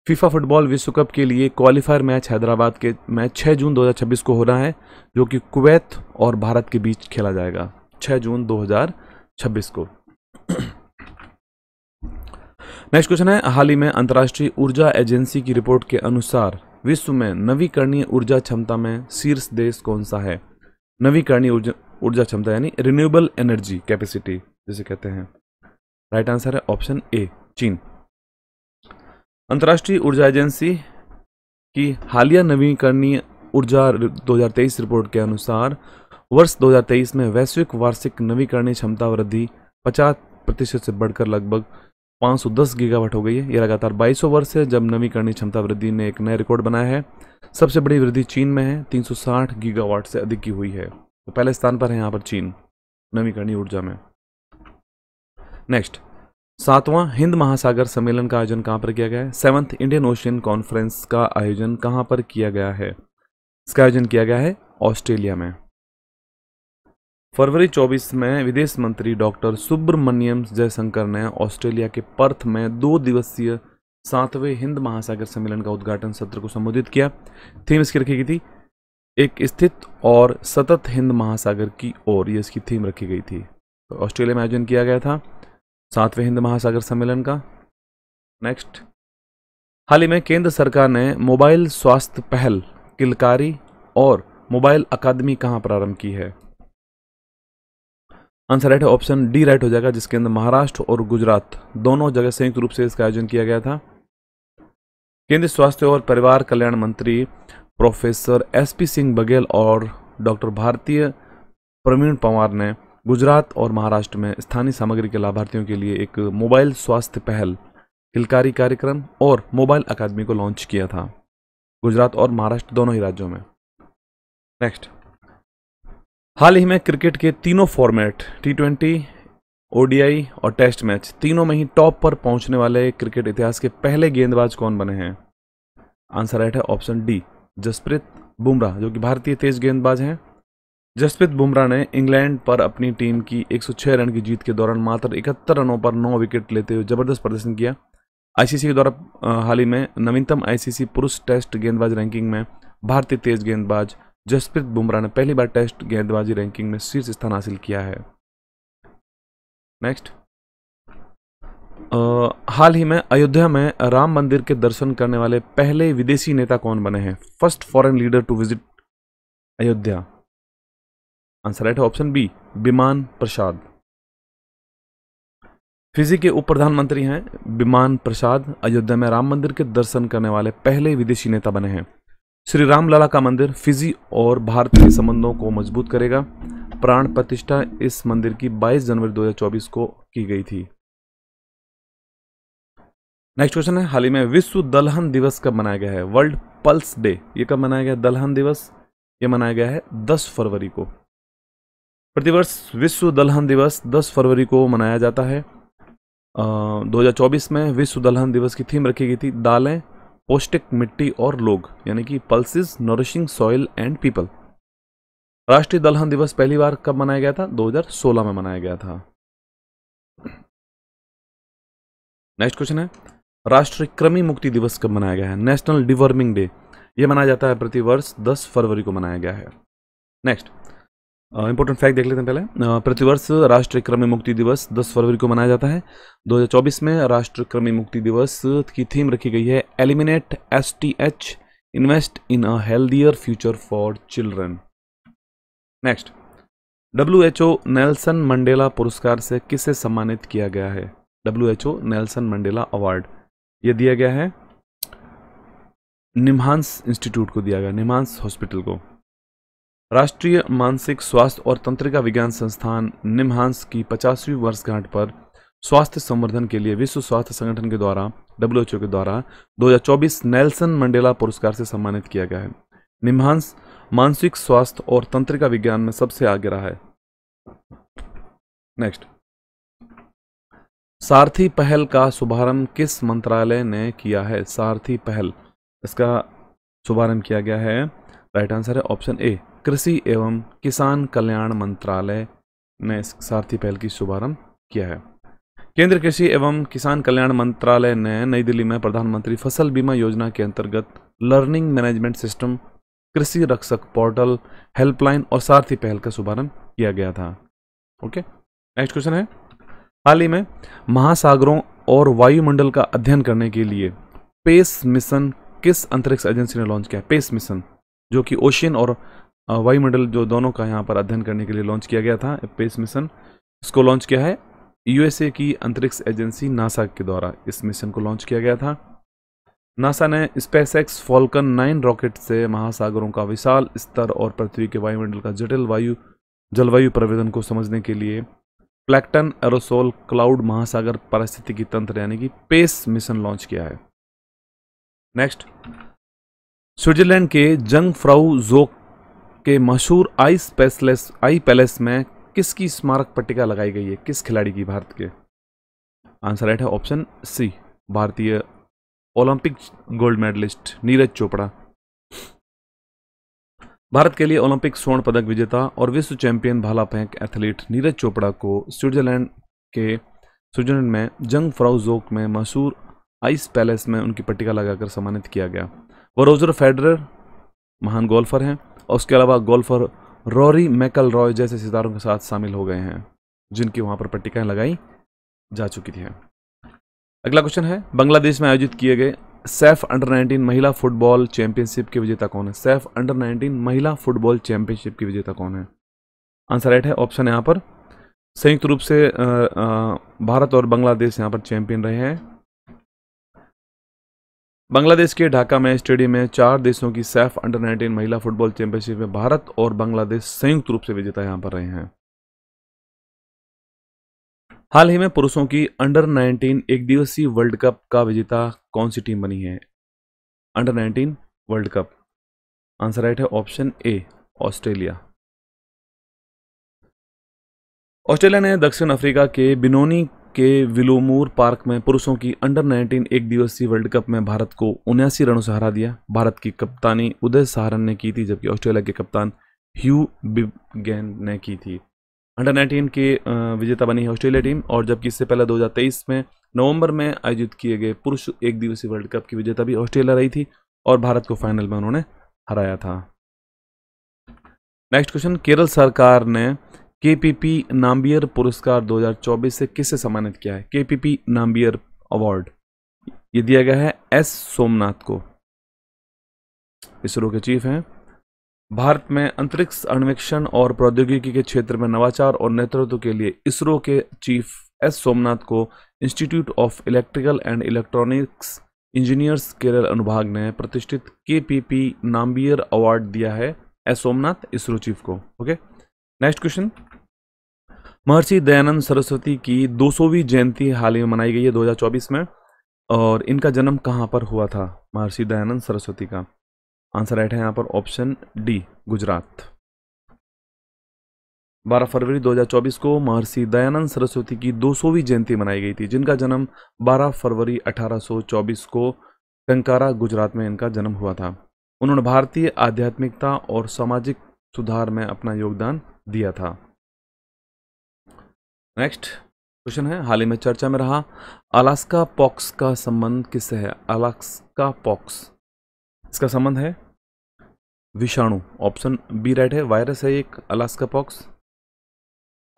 फीफा फुटबॉल विश्व कप के लिए क्वालिफायर मैच हैदराबाद के मैच 6 जून 2026 को हो रहा है जो कि कुवैत और भारत के बीच खेला जाएगा 6 जून 2026 को नेक्स्ट क्वेश्चन है हाल ही में अंतर्राष्ट्रीय ऊर्जा एजेंसी की रिपोर्ट के अनुसार विश्व में नवीकरणीय ऊर्जा क्षमता में शीर्ष देश कौन सा है नवीकरणीय ऊर्जा क्षमता यानी रिन्यूएबल एनर्जी कैपेसिटी जिसे कहते हैं राइट आंसर है ऑप्शन ए चीन अंतर्राष्ट्रीय ऊर्जा एजेंसी की हालिया नवीकरणीय ऊर्जा 2023 रिपोर्ट के अनुसार वर्ष 2023 में वैश्विक वार्षिक नवीकरणीय क्षमता वृद्धि 50 प्रतिशत से बढ़कर लगभग 510 गीगावाट हो गई है यह लगातार 2200 वर्ष है जब नवीकरणीय क्षमता वृद्धि ने एक नया रिकॉर्ड बनाया है सबसे बड़ी वृद्धि चीन में है 360 गीगावाट से अधिक की हुई है तो पहले स्थान पर है यहाँ पर चीन नवीकरणीय ऊर्जा में नेक्स्ट सातवां हिंद महासागर सम्मेलन का आयोजन कहाँ पर किया गया है सेवंथ इंडियन ओशियन कॉन्फ्रेंस का आयोजन कहाँ पर किया गया है इसका आयोजन किया गया है ऑस्ट्रेलिया में फरवरी 24 में विदेश मंत्री डॉक्टर सुब्रमण्यम जयशंकर ने ऑस्ट्रेलिया के पर्थ में दो दिवसीय सातवें हिंद महासागर सम्मेलन का उद्घाटन सत्र को संबोधित किया थीम इसकी रखी गई थी एक स्थित और सतत हिंद महासागर की ओर ये इसकी थीम रखी गई थी तो ऑस्ट्रेलिया में आयोजन किया गया था सातवें हिंद महासागर सम्मेलन का नेक्स्ट हाल ही में केंद्र सरकार ने मोबाइल स्वास्थ्य पहल किलकारी और मोबाइल अकादमी कहाँ प्रारंभ की है answer right option D right हो जाएगा जिसके अंदर महाराष्ट्र और गुजरात दोनों जगह संयुक्त रूप से इसका आयोजन किया गया था केंद्रीय स्वास्थ्य और परिवार कल्याण मंत्री प्रोफेसर एसपी सिंह बघेल और डॉक्टर भारतीय प्रवीण पंवार ने गुजरात और महाराष्ट्र में स्थानीय सामग्री के लाभार्थियों के लिए एक मोबाइल स्वास्थ्य पहल हिलकारी कार्यक्रम और मोबाइल अकादमी को लॉन्च किया था गुजरात और महाराष्ट्र दोनों ही राज्यों में नेक्स्ट हाल ही में क्रिकेट के तीनों फॉर्मेट टी ट्वेंटी ओडीआई और टेस्ट मैच तीनों में ही टॉप पर पहुंचने वाले क्रिकेट इतिहास के पहले गेंदबाज कौन बने हैं आंसर राइट है ऑप्शन डी जसप्रीत बुमराह जो कि भारतीय तेज गेंदबाज हैं जसप्रीत बुमराह ने इंग्लैंड पर अपनी टीम की 106 रन की जीत के दौरान मात्र इकहत्तर रनों पर 9 विकेट लेते हुए जबरदस्त प्रदर्शन किया आईसीसी के द्वारा हाल ही में नवीनतम आईसीसी पुरुष टेस्ट गेंदबाज रैंकिंग में भारतीय तेज गेंदबाज जसप्रीत बुमराह ने पहली बार टेस्ट गेंदबाजी रैंकिंग में शीर्ष स्थान हासिल किया है नेक्स्ट हाल ही में अयोध्या में राम मंदिर के दर्शन करने वाले पहले विदेशी नेता कौन बने हैं first foreign leader to visit Ayodhya answer right है option B Biman Prasad Fiji के उप प्रधानमंत्री हैं विमान प्रसाद अयोध्या में राम मंदिर के दर्शन करने वाले पहले विदेशी नेता बने हैं श्री रामलला का मंदिर फिजी और भारत के संबंधों को मजबूत करेगा प्राण प्रतिष्ठा इस मंदिर की 22 जनवरी 2024 को की गई थी नेक्स्ट क्वेश्चन है हाल ही में विश्व दलहन दिवस कब मनाया गया है वर्ल्ड पल्स डे ये कब मनाया गया दलहन दिवस ये मनाया गया है 10 फरवरी को प्रतिवर्ष विश्व दलहन दिवस 10 फरवरी को मनाया जाता है आ, 2024 में विश्व दलहन दिवस की थीम रखी गई थी दालें पौष्टिक मिट्टी और लोग यानी कि pulses nourishing soil and people राष्ट्रीय दलहन दिवस पहली बार कब मनाया गया था 2016 में मनाया गया था नेक्स्ट क्वेश्चन है राष्ट्रीय कृमि मुक्ति दिवस कब मनाया गया है नेशनल डिवर्मिंग डे ये मनाया जाता है प्रतिवर्ष दस फरवरी को मनाया गया है नेक्स्ट इंपॉर्टेंट फैक्ट देख लेते हैं पहले प्रतिवर्ष राष्ट्रीय कृमि मुक्ति दिवस 10 फरवरी को मनाया जाता है 2024 में राष्ट्रीय कृमि मुक्ति दिवस की थीम रखी गई है eliminate S T H invest in a healthier future for children next W H O Nelson Mandela पुरस्कार से किसे सम्मानित किया गया है W H O Nelson Mandela award ये दिया गया है निम्हांस इंस्टीट्यूट को दिया गया निम्हांस हॉस्पिटल को राष्ट्रीय मानसिक स्वास्थ्य और तंत्रिका विज्ञान संस्थान निम्हांस की पचासवीं वर्षगांठ पर स्वास्थ्य संवर्धन के लिए विश्व स्वास्थ्य संगठन के द्वारा डब्ल्यूएचओ के द्वारा 2024 नेल्सन मंडेला पुरस्कार से सम्मानित किया गया है निम्हांस मानसिक स्वास्थ्य और तंत्रिका विज्ञान में सबसे आगे रहा है नेक्स्ट सारथी पहल का शुभारंभ किस मंत्रालय ने किया है सारथी पहल इसका शुभारंभ किया गया है राइट आंसर है ऑप्शन ए कृषि एवं किसान कल्याण मंत्रालय ने सारथी पहल की शुभारंभ किया है केंद्रीय कृषि एवं किसान कल्याण मंत्रालय ने नई दिल्ली में प्रधानमंत्री फसल बीमा योजना के अंतर्गत लर्निंग मैनेजमेंट सिस्टम कृषि रक्षक पोर्टल हेल्पलाइन और सारथी पहल का शुभारंभ किया गया था ओके नेक्स्ट क्वेश्चन है हाल ही में महासागरों और वायुमंडल का अध्ययन करने के लिए पेस मिशन किस अंतरिक्ष एजेंसी ने लॉन्च किया है पेस मिशन जो कि ओशियन और वायुमंडल जो दोनों का यहाँ पर अध्ययन करने के लिए लॉन्च किया गया था पेस मिशन इसको लॉन्च किया है यूएसए की अंतरिक्ष एजेंसी नासा के द्वारा इस मिशन को लॉन्च किया गया था नासा ने SpaceX Falcon nine rocket से महासागरों का विशाल स्तर और पृथ्वी के वायुमंडल का जटिल वायु जलवायु प्रवेदन को समझने के लिए प्लैक्टन एरोसोल क्लाउड महासागर पारिस्थितिकी तंत्र यानी कि पेस मिशन लॉन्च किया है नेक्स्ट स्विट्जरलैंड के जंग फ्राउ जोक के मशहूर आई स्पेसलेस आई पैलेस में किसकी स्मारक पट्टिका लगाई गई है किस खिलाड़ी की भारत के आंसर राइट है ऑप्शन सी भारतीय Olympic gold medallist Neeraj Chopra Bharat के लिए ओलंपिक स्वर्ण पदक विजेता और विश्व चैंपियन भाला फेंक एथलीट नीरज चोपड़ा को स्विट्जरलैंड के स्विट्जरलैंड में जंग फ्राउजोक में मशहूर आइस पैलेस में उनकी पट्टिका लगाकर सम्मानित किया गया वो रोजर फेडरर महान गोल्फर हैं और उसके अलावा गोल्फर रॉरी मैकल रॉय जैसे सितारों के साथ शामिल हो गए हैं जिनकी वहाँ पर पट्टिकाएँ लगाई जा चुकी थी अगला क्वेश्चन है बांग्लादेश में आयोजित किए गए सेफ अंडर 19 महिला फुटबॉल चैंपियनशिप के विजेता कौन है सेफ अंडर 19 महिला फुटबॉल चैंपियनशिप की विजेता कौन है आंसर राइट है ऑप्शन यहाँ पर संयुक्त रूप से भारत और बांग्लादेश यहाँ पर चैंपियन रहे हैं बांग्लादेश के ढाका में स्टेडियम में चार देशों की सेफ अंडर 19 महिला फुटबॉल चैंपियनशिप में भारत और बांग्लादेश संयुक्त रूप से विजेता यहाँ पर रहे हैं हाल ही में पुरुषों की अंडर 19 एक दिवसीय वर्ल्ड कप का विजेता कौन सी टीम बनी है under 19 world cup answer right है ऑप्शन ए ऑस्ट्रेलिया ऑस्ट्रेलिया ने दक्षिण अफ्रीका के बिनोनी के विलोमूर पार्क में पुरुषों की अंडर 19 एक दिवसीय वर्ल्ड कप में भारत को उन्यासी रनों से हरा दिया भारत की कप्तानी उदय सहारन ने की थी जबकि ऑस्ट्रेलिया के कप्तान ह्यू बिबगैन ने की थी अंडर 19 की विजेता बनी है ऑस्ट्रेलिया टीम और जबकि इससे पहले 2023 में नवंबर में आयोजित किए गए पुरुष एक दिवसीय वर्ल्ड कप की विजेता भी ऑस्ट्रेलिया रही थी और भारत को फाइनल में उन्होंने हराया था नेक्स्ट क्वेश्चन केरल सरकार ने के पी पी नाम्बियर पुरस्कार 2024 से किससे सम्मानित किया है के पी पी नाम्बियर अवार्ड ये दिया गया है एस सोमनाथ को इसरो के चीफ हैं भारत में अंतरिक्ष अन्वेक्षण और प्रौद्योगिकी के क्षेत्र में नवाचार और नेतृत्व के लिए इसरो के चीफ एस सोमनाथ को institute of electrical and electronics engineers Kerala अनुभाग ने प्रतिष्ठित के पी पी नाम्बियर अवार्ड दिया है एस सोमनाथ इसरो चीफ को okay next question Maharshi Dayanand Saraswati की 200वीं जयंती हाल ही में मनाई गई है 2024 में और इनका जन्म कहाँ पर हुआ था महर्षि दयानंद सरस्वती का आंसर राइट है यहाँ पर ऑप्शन डी गुजरात 12 फरवरी 2024 को महर्षि दयानंद सरस्वती की 200वीं जयंती मनाई गई थी जिनका जन्म 12 फरवरी 1824 को टंकारा गुजरात में इनका जन्म हुआ था उन्होंने भारतीय आध्यात्मिकता और सामाजिक सुधार में अपना योगदान दिया था नेक्स्ट क्वेश्चन है हाल ही में चर्चा में रहा अलास्का पॉक्स का संबंध किससे है अलास्का पॉक्स इसका संबंध है विषाणु ऑप्शन बी राइट है वायरस है एक अलास्का पॉक्स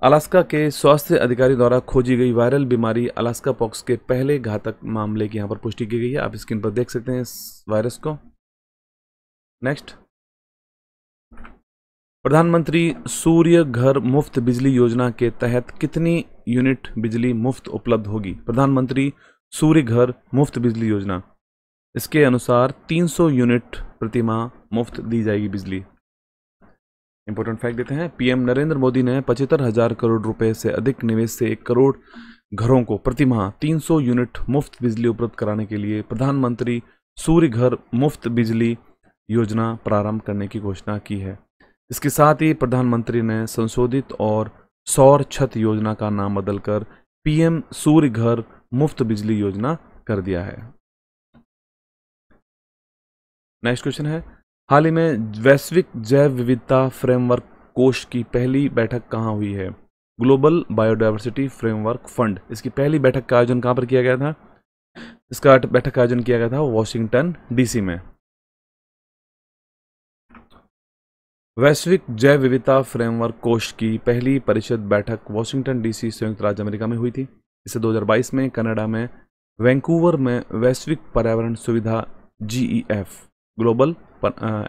अलास्का के स्वास्थ्य अधिकारी द्वारा खोजी गई वायरल बीमारी अलास्का पॉक्स के पहले घातक मामले की यहां पर पुष्टि की गई है आप स्क्रीन पर देख सकते हैं इस वायरस को नेक्स्ट प्रधानमंत्री सूर्य घर मुफ्त बिजली योजना के तहत कितनी यूनिट बिजली मुफ्त उपलब्ध होगी प्रधानमंत्री सूर्य घर मुफ्त बिजली योजना इसके अनुसार 300 यूनिट प्रति माह मुफ्त दी जाएगी बिजली इंपॉर्टेंट फैक्ट देते हैं पीएम नरेंद्र मोदी ने पचहत्तर हजार करोड़ रुपए से अधिक निवेश से एक करोड़ घरों को प्रति माह तीन यूनिट मुफ्त बिजली उपलब्ध कराने के लिए प्रधानमंत्री सूर्य घर मुफ्त बिजली योजना प्रारंभ करने की घोषणा की है इसके साथ ही प्रधानमंत्री ने संशोधित और सौर छत योजना का नाम बदलकर पीएम सूर्य घर मुफ्त बिजली योजना कर दिया है नेक्स्ट क्वेश्चन है हाल ही में वैश्विक जैव विविधता फ्रेमवर्क कोष की पहली बैठक कहाँ हुई है ग्लोबल बायोडाइवर्सिटी फ्रेमवर्क फंड इसकी पहली बैठक का आयोजन कहाँ पर किया गया था इसका बैठक का आयोजन किया गया था वॉशिंगटन डीसी में वैश्विक जैव विविधता फ्रेमवर्क कोष की पहली परिषद बैठक वॉशिंगटन डीसी संयुक्त राज्य अमेरिका में हुई थी इसे 2022 में कनाडा में वैंकूवर में वैश्विक पर्यावरण सुविधा जीईएफ ग्लोबल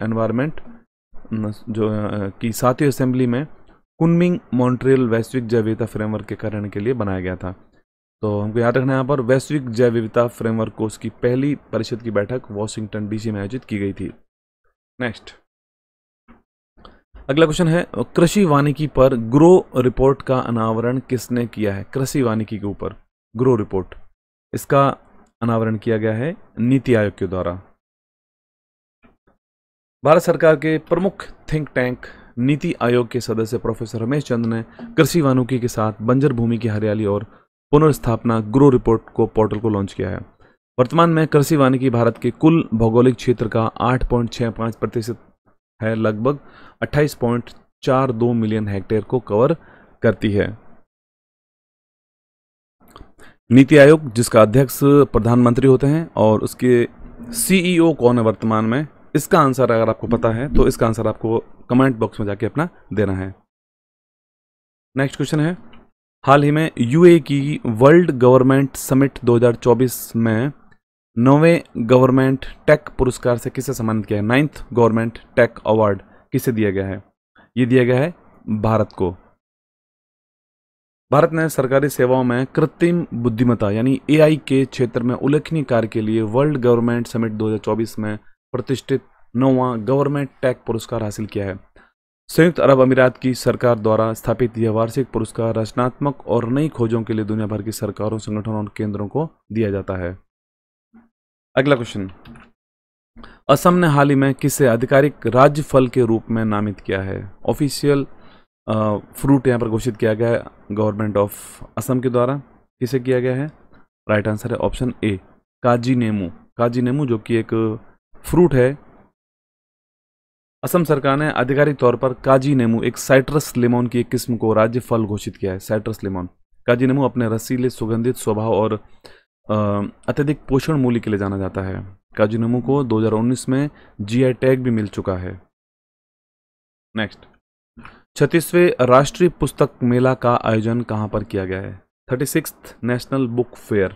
एनवायरनमेंट uh, जो uh, की सातवीं असेंबली में कुनमिंग मॉन्ट्रियल वैश्विक जैव विविधता फ्रेमवर्क के कारण के लिए बनाया गया था तो हमको याद रखना यहाँ पर वैश्विक जैव विविधता फ्रेमवर्क कोर्स की पहली परिषद की बैठक वॉशिंगटन डीसी में आयोजित की गई थी नेक्स्ट अगला क्वेश्चन है कृषि वानिकी पर ग्रो रिपोर्ट का अनावरण किसने किया है कृषि वानिकी के ऊपर ग्रो रिपोर्ट इसका अनावरण किया गया है नीति आयोग के द्वारा भारत सरकार के प्रमुख थिंक टैंक नीति आयोग के सदस्य प्रोफेसर रमेश चंद ने कृषि वानिकी के साथ बंजर भूमि की हरियाली और पुनर्स्थापना ग्रो रिपोर्ट को पोर्टल को लॉन्च किया है वर्तमान में कृषि वानिकी भारत के कुल भौगोलिक क्षेत्र का 8.65 प्रतिशत है लगभग 28.42 मिलियन हेक्टेयर को कवर करती है नीति आयोग जिसका अध्यक्ष प्रधानमंत्री होते हैं और उसके सीईओ e कौन है वर्तमान में इसका आंसर अगर आपको पता है तो इसका आंसर आपको कमेंट बॉक्स में जाके अपना देना है नेक्स्ट क्वेश्चन है हाल ही में यूए की वर्ल्ड गवर्नमेंट समिट 2024 में नौवे गवर्नमेंट टेक पुरस्कार से किसे सम्मानित किया है नाइन्थ गवर्नमेंट टेक अवार्ड किसे दिया गया है ये दिया गया है भारत को भारत ने सरकारी सेवाओं में कृत्रिम बुद्धिमत्ता यानी एआई के क्षेत्र में उल्लेखनीय कार्य के लिए वर्ल्ड गवर्नमेंट समिट 2024 में प्रतिष्ठित नौवा गवर्नमेंट टैग पुरस्कार हासिल किया है संयुक्त अरब अमीरात की सरकार द्वारा स्थापित यह वार्षिक पुरस्कार रचनात्मक और नई खोजों के लिए दुनिया भर की सरकारों संगठनों और केंद्रों को दिया जाता है अगला क्वेश्चन असम ने हाल ही में किसे आधिकारिक राज्य फल के रूप में नामित किया है ऑफिशियल फ्रूट यहाँ पर घोषित किया गया है गवर्नमेंट ऑफ असम के द्वारा किसे किया गया है राइट आंसर है ऑप्शन ए काजी नेमू काजी नेमू जो कि एक फ्रूट है असम सरकार ने आधिकारिक तौर पर काजी नेमू एक साइट्रस लेमोन की एक किस्म को राज्य फल घोषित किया है साइट्रस लेमोन काजी नेमू अपने रसीले सुगंधित स्वभाव और अत्यधिक पोषण मूल्य के लिए जाना जाता है काजी नेमू को 2019 में जीआई टैग भी मिल चुका है नेक्स्ट छत्तीसवें राष्ट्रीय पुस्तक मेला का आयोजन कहाँ पर किया गया है थर्टी नेशनल बुक फेयर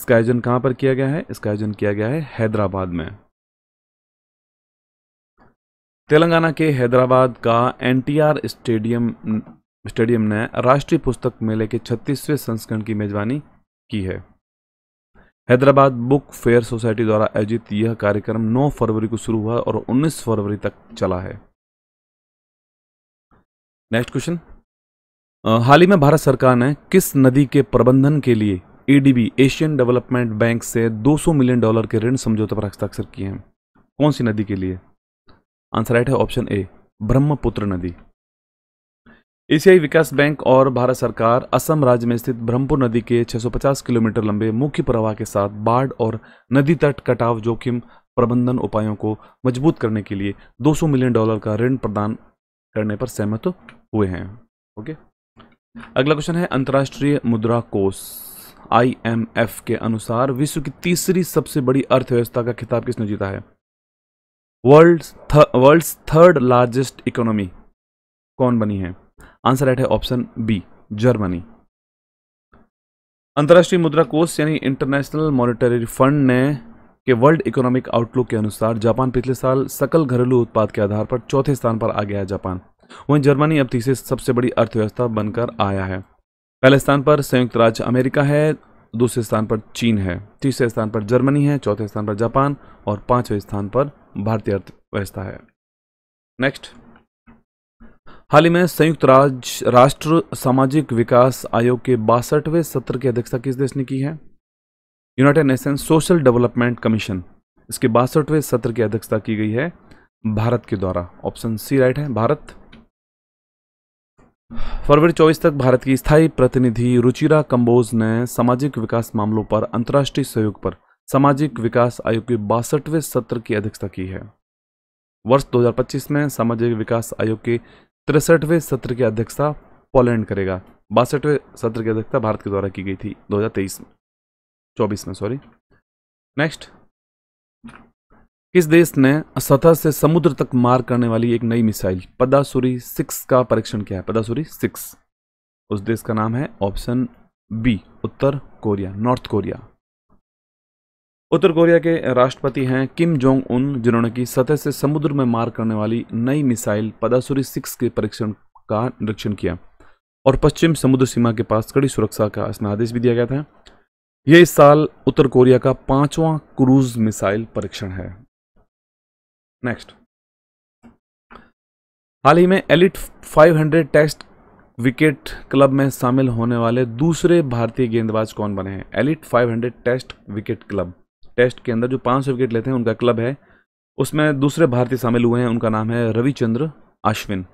इसका आयोजन कहाँ पर किया गया है इसका आयोजन किया गया है हैदराबाद में तेलंगाना के हैदराबाद का एनटीआर स्टेडियम स्टेडियम ने राष्ट्रीय पुस्तक मेले के 36वें संस्करण की मेजबानी की है हैदराबाद बुक फेयर सोसाइटी द्वारा आयोजित यह कार्यक्रम 9 फरवरी को शुरू हुआ और 19 फरवरी तक चला है नेक्स्ट क्वेश्चन हाल ही में भारत सरकार ने किस नदी के प्रबंधन के लिए एडीबी एशियन डेवलपमेंट बैंक से 200 मिलियन डॉलर के ऋण समझौते पर हस्ताक्षर किए हैं कौन सी नदी के लिए आंसर राइट है ऑप्शन ए ब्रह्मपुत्र नदी एशियाई विकास बैंक और भारत सरकार असम राज्य में स्थित ब्रह्मपुर नदी के 650 किलोमीटर लंबे मुख्य प्रवाह के साथ बाढ़ और नदी तट कटाव जोखिम प्रबंधन उपायों को मजबूत करने के लिए 200 मिलियन डॉलर का ऋण प्रदान करने पर सहमत हुए हैं ओके अगला क्वेश्चन है अंतर्राष्ट्रीय मुद्रा कोष आईएमएफ के अनुसार विश्व की तीसरी सबसे बड़ी अर्थव्यवस्था का खिताब किसने जीता है world world third largest economy कौन बनी है आंसर राइट है ऑप्शन बी जर्मनी अंतर्राष्ट्रीय मुद्रा कोष यानी इंटरनेशनल मॉनिटरी फंड ने के वर्ल्ड इकोनॉमिक आउटलुक के अनुसार जापान पिछले साल सकल घरेलू उत्पाद के आधार पर चौथे स्थान पर आ गया है जापान वहीं जर्मनी अब तीसरी सबसे बड़ी अर्थव्यवस्था बनकर आया है पहले स्थान पर संयुक्त राज्य अमेरिका है दूसरे स्थान पर चीन है तीसरे स्थान पर जर्मनी है चौथे स्थान पर जापान और पांचवें स्थान पर भारतीय अर्थव्यवस्था है नेक्स्ट हाल ही में संयुक्त राज्य राष्ट्र सामाजिक विकास आयोग के बासठवें सत्र की अध्यक्षता किस देश ने की है United Nation social development commission इसके बासठवें सत्र की अध्यक्षता की गई है भारत के द्वारा ऑप्शन सी राइट है भारत फरवरी चौबीस तक भारत की स्थायी प्रतिनिधि रुचिरा कंबोज ने सामाजिक विकास मामलों पर अंतर्राष्ट्रीय सहयोग पर सामाजिक विकास आयोग के बासठवें सत्र की अध्यक्षता की है वर्ष 2025 में सामाजिक विकास आयोग के तिरसठवें सत्र की अध्यक्षता पोलैंड करेगा बासठवें सत्र की अध्यक्षता भारत के द्वारा की गई थी 2023 में 24 में सॉरी नेक्स्ट इस देश ने सतह से समुद्र तक मार करने वाली एक नई मिसाइल पदासुरी सिक्स का परीक्षण किया है पदासुरी सिक्स उस देश का नाम है ऑप्शन बी उत्तर कोरिया नॉर्थ कोरिया उत्तर कोरिया के राष्ट्रपति हैं किम जोंग उन जिन्होंने की सतह से समुद्र में मार करने वाली नई मिसाइल पदासुरी सिक्स के परीक्षण का निरीक्षण किया और पश्चिम समुद्र सीमा के पास कड़ी सुरक्षा का इसमें आदेश भी दिया गया था यह इस साल उत्तर कोरिया का पांचवा क्रूज मिसाइल परीक्षण है नेक्स्ट हाल ही में एलिट 500 टेस्ट विकेट क्लब में शामिल होने वाले दूसरे भारतीय गेंदबाज कौन बने हैं elite 500 test wicket club test के अंदर जो 500 विकेट लेते हैं उनका क्लब है उसमें दूसरे भारतीय शामिल हुए हैं उनका नाम है रविचंद्र आश्विन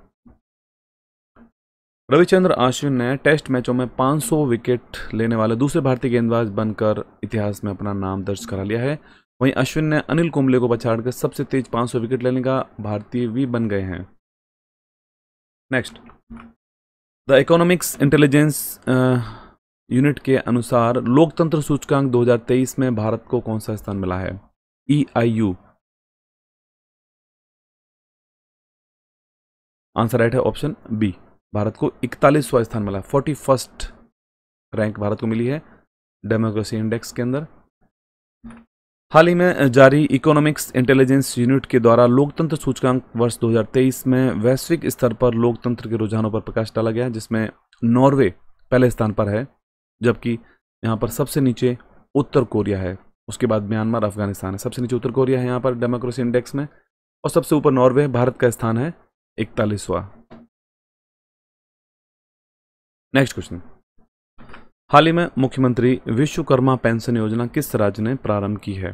रविचंद्र आश्विन ने टेस्ट मैचों में 500 विकेट लेने वाले दूसरे भारतीय गेंदबाज बनकर इतिहास में अपना नाम दर्ज करा लिया है वहीं अश्विन ने अनिल कुंबले को पछाड़कर सबसे तेज 500 विकेट लेने का भारतीय भी बन गए हैं next the economics intelligence unit के अनुसार लोकतंत्र सूचकांक 2023 में भारत को कौन सा स्थान मिला है E I U answer right है ऑप्शन बी भारत को इकतालीसवा स्थान मिला है फोर्टी फर्स्ट रैंक भारत को मिली है डेमोक्रेसी इंडेक्स के अंदर हाल ही में जारी इकोनॉमिक्स इंटेलिजेंस यूनिट के द्वारा लोकतंत्र सूचकांक वर्ष 2023 में वैश्विक स्तर पर लोकतंत्र के रुझानों पर प्रकाश डाला गया जिसमें नॉर्वे पहले स्थान पर है जबकि यहाँ पर सबसे नीचे उत्तर कोरिया है उसके बाद म्यांमार अफगानिस्तान है सबसे नीचे उत्तर कोरिया है यहाँ पर डेमोक्रेसी इंडेक्स में और सबसे ऊपर नॉर्वे भारत का स्थान है इकतालीसवा नेक्स्ट क्वेश्चन हाल ही में मुख्यमंत्री विश्वकर्मा पेंशन योजना किस राज्य ने प्रारंभ की है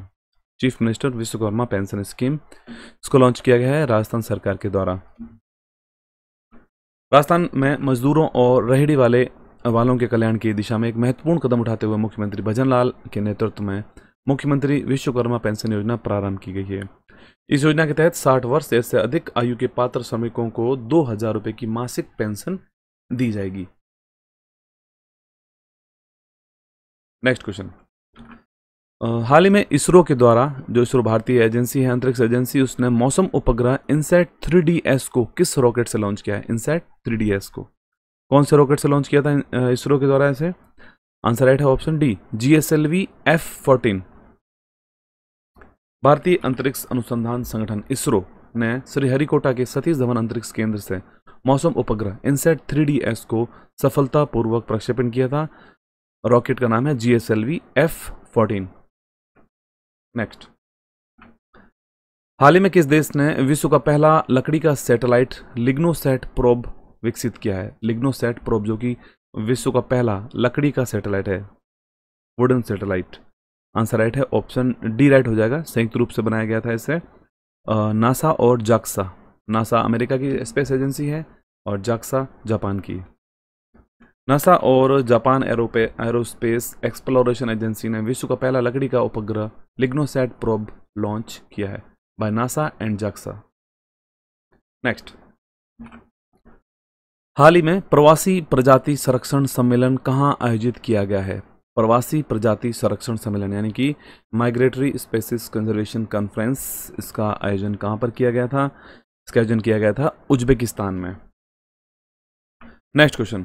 chief minister Vishwakarma pension scheme इसको लॉन्च किया गया है राजस्थान सरकार के द्वारा राजस्थान में मजदूरों और रेहड़ी वाले वालों के कल्याण की दिशा में एक महत्वपूर्ण कदम उठाते हुए मुख्यमंत्री भजन लाल के नेतृत्व में मुख्यमंत्री विश्वकर्मा पेंशन योजना प्रारंभ की गई है इस योजना के तहत 60 वर्ष से अधिक आयु के पात्र श्रमिकों को दो हजार रुपये की मासिक पेंशन दी जाएगी नेक्स्ट क्वेश्चन हाल ही में इसरो के द्वारा जो इसरो भारतीय एजेंसी है अंतरिक्ष एजेंसी उसने मौसम उपग्रह इनसेट थ्री को किस रॉकेट से लॉन्च किया है इनसेट थ्री को कौन से रॉकेट से लॉन्च किया था इसरो के द्वारा ऐसे आंसर राइट है option D G S L V F fourteen भारतीय अंतरिक्ष अनुसंधान संगठन इसरो ने श्रीहरिकोटा के सतीश धवन अंतरिक्ष केंद्र से मौसम उपग्रह इनसेट थ्री को सफलतापूर्वक प्रक्षेपण किया था रॉकेट का नाम है G S L V F fourteen next हाल ही में किस देश ने विश्व का पहला लकड़ी का सैटेलाइट लिग्नोसेट प्रोब विकसित किया है लिग्नोसेट प्रोब जो कि विश्व का पहला लकड़ी का सैटेलाइट है वुडन सैटेलाइट आंसर राइट है ऑप्शन डी राइट हो जाएगा संयुक्त रूप से बनाया गया था इसे नासा और जाक्सा नासा अमेरिका की स्पेस एजेंसी है और जाक्सा जापान की नासा और Japan aero aerospace exploration agency ने विश्व का पहला लकड़ी का उपग्रह लिग्नोसैट प्रोब लॉन्च किया है by NASA and JAXA next हाल ही में प्रवासी प्रजाति संरक्षण सम्मेलन कहाँ आयोजित किया गया है प्रवासी प्रजाति संरक्षण सम्मेलन यानी कि माइग्रेटरी स्पेसिस कंजर्वेशन कॉन्फ्रेंस इसका आयोजन कहाँ पर किया गया था इसका आयोजन किया गया था उज्बेकिस्तान में नेक्स्ट क्वेश्चन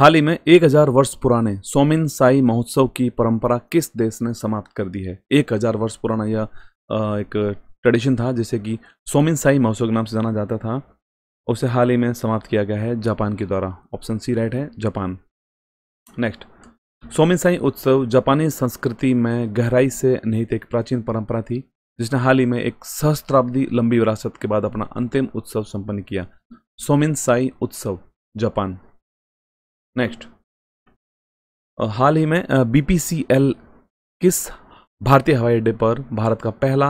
हाल ही में 1000 वर्ष पुराने सोमिन साई महोत्सव की परंपरा किस देश ने समाप्त कर दी है 1000 वर्ष पुराना यह एक ट्रेडिशन था जिसे कि सोमिन साई महोत्सव के नाम से जाना जाता था उसे हाल ही में समाप्त किया गया है जापान के द्वारा ऑप्शन सी राइट है जापान नेक्स्ट सोमिन साई उत्सव जापानी संस्कृति में गहराई से निहित एक प्राचीन परंपरा थी जिसने हाल ही में एक सहस्त्राब्दी लंबी विरासत के बाद अपना अंतिम उत्सव संपन्न किया सोमिन साई उत्सव जापान नेक्स्ट हाल ही में बीपीसीएल किस भारतीय हवाई अड्डे पर भारत का पहला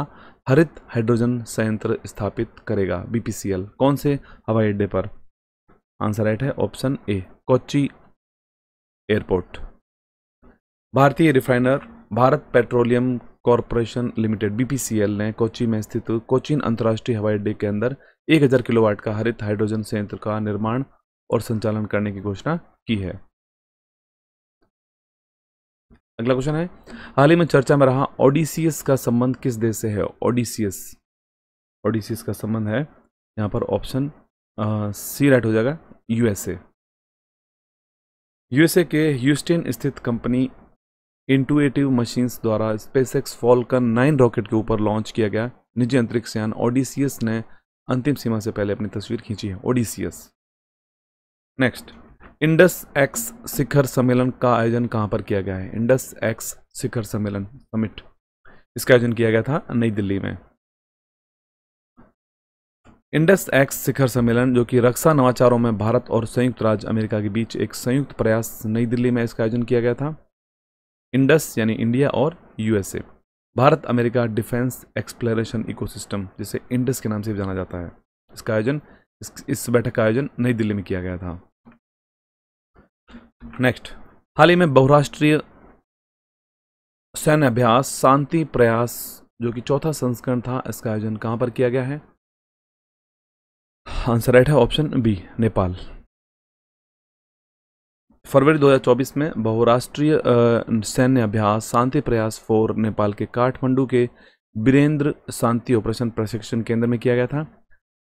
हरित हाइड्रोजन संयंत्र स्थापित करेगा बीपीसीएल कौन से हवाई अड्डे पर आंसर राइट है ऑप्शन ए कोची एयरपोर्ट भारतीय refiner Bharat Petroleum Corporation Limited BPCL ने कोची में स्थित कोचीन अंतर्राष्ट्रीय हवाई अड्डे के अंदर 1000 किलोवाट का हरित हाइड्रोजन संयंत्र का निर्माण और संचालन करने की घोषणा की है अगला क्वेश्चन है हाल ही में चर्चा में रहा ओडिसियस का संबंध किस देश से है ओडिसियस ओडिसियस का संबंध है यहां पर ऑप्शन सी राइट हो जाएगा यूएसए यूएसए के ह्यूस्टन स्थित कंपनी इंटुएटिव मशीन्स द्वारा स्पेसएक्स फॉल्कन नाइन रॉकेट के ऊपर लॉन्च किया गया निजी अंतरिक्ष यान ओडिसियस ने अंतिम सीमा से पहले अपनी तस्वीर खींची है ओडिसियस नेक्स्ट इंडस एक्स शिखर सम्मेलन का आयोजन कहां पर किया गया है इंडस एक्स शिखर सम्मेलन समिट इसका आयोजन किया गया था नई दिल्ली में इंडस एक्स शिखर सम्मेलन जो कि रक्षा नवाचारों में भारत और संयुक्त राज्य अमेरिका के बीच एक संयुक्त प्रयास नई दिल्ली में इसका आयोजन किया गया था इंडस यानी इंडिया और USA Bharat America defence exploration ecosystem जिसे इंडस के नाम से भी जाना जाता है इसका आयोजन इस, इस बैठक का आयोजन नई दिल्ली में किया गया था नेक्स्ट हाल ही में बहुराष्ट्रीय सैन्य अभ्यास शांति प्रयास जो कि चौथा संस्करण था इसका आयोजन कहां पर किया गया है आंसर राइट है ऑप्शन बी नेपाल फरवरी 2024 में बहुराष्ट्रीय सैन्य अभ्यास शांति प्रयास फोर नेपाल के काठमांडू के बीरेंद्र शांति ऑपरेशन प्रशिक्षण केंद्र में किया गया था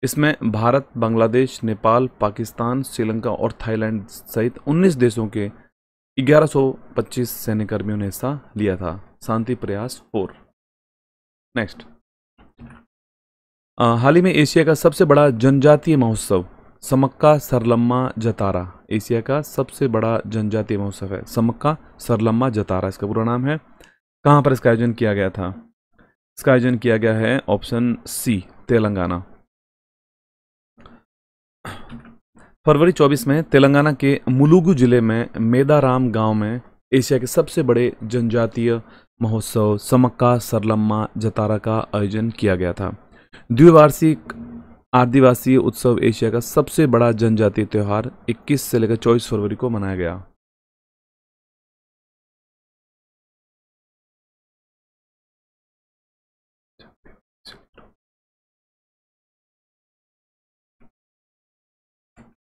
इसमें भारत बांग्लादेश नेपाल पाकिस्तान श्रीलंका और थाईलैंड सहित 19 देशों के 1125 सैन्यकर्मियों ने हिस्सा लिया था शांति प्रयास फोर नेक्स्ट हाल ही में एशिया का सबसे बड़ा जनजातीय महोत्सव समक्का सरलम्मा जतारा एशिया का सबसे बड़ा जनजातीय महोत्सव है समक्का सरलम्मा जतारा इसका पूरा नाम है कहाँ पर इसका आयोजन किया गया था इसका आयोजन किया गया है ऑप्शन सी तेलंगाना फरवरी 24 में तेलंगाना के मुलुगु जिले में मेदाराम गांव में एशिया के सबसे बड़े जनजातीय महोत्सव समक्का सरलम्मा जतारा का आयोजन किया गया था द्विवार्षिक आदिवासी उत्सव एशिया का सबसे बड़ा जनजातीय त्यौहार 21 से लेकर 24 फरवरी को मनाया गया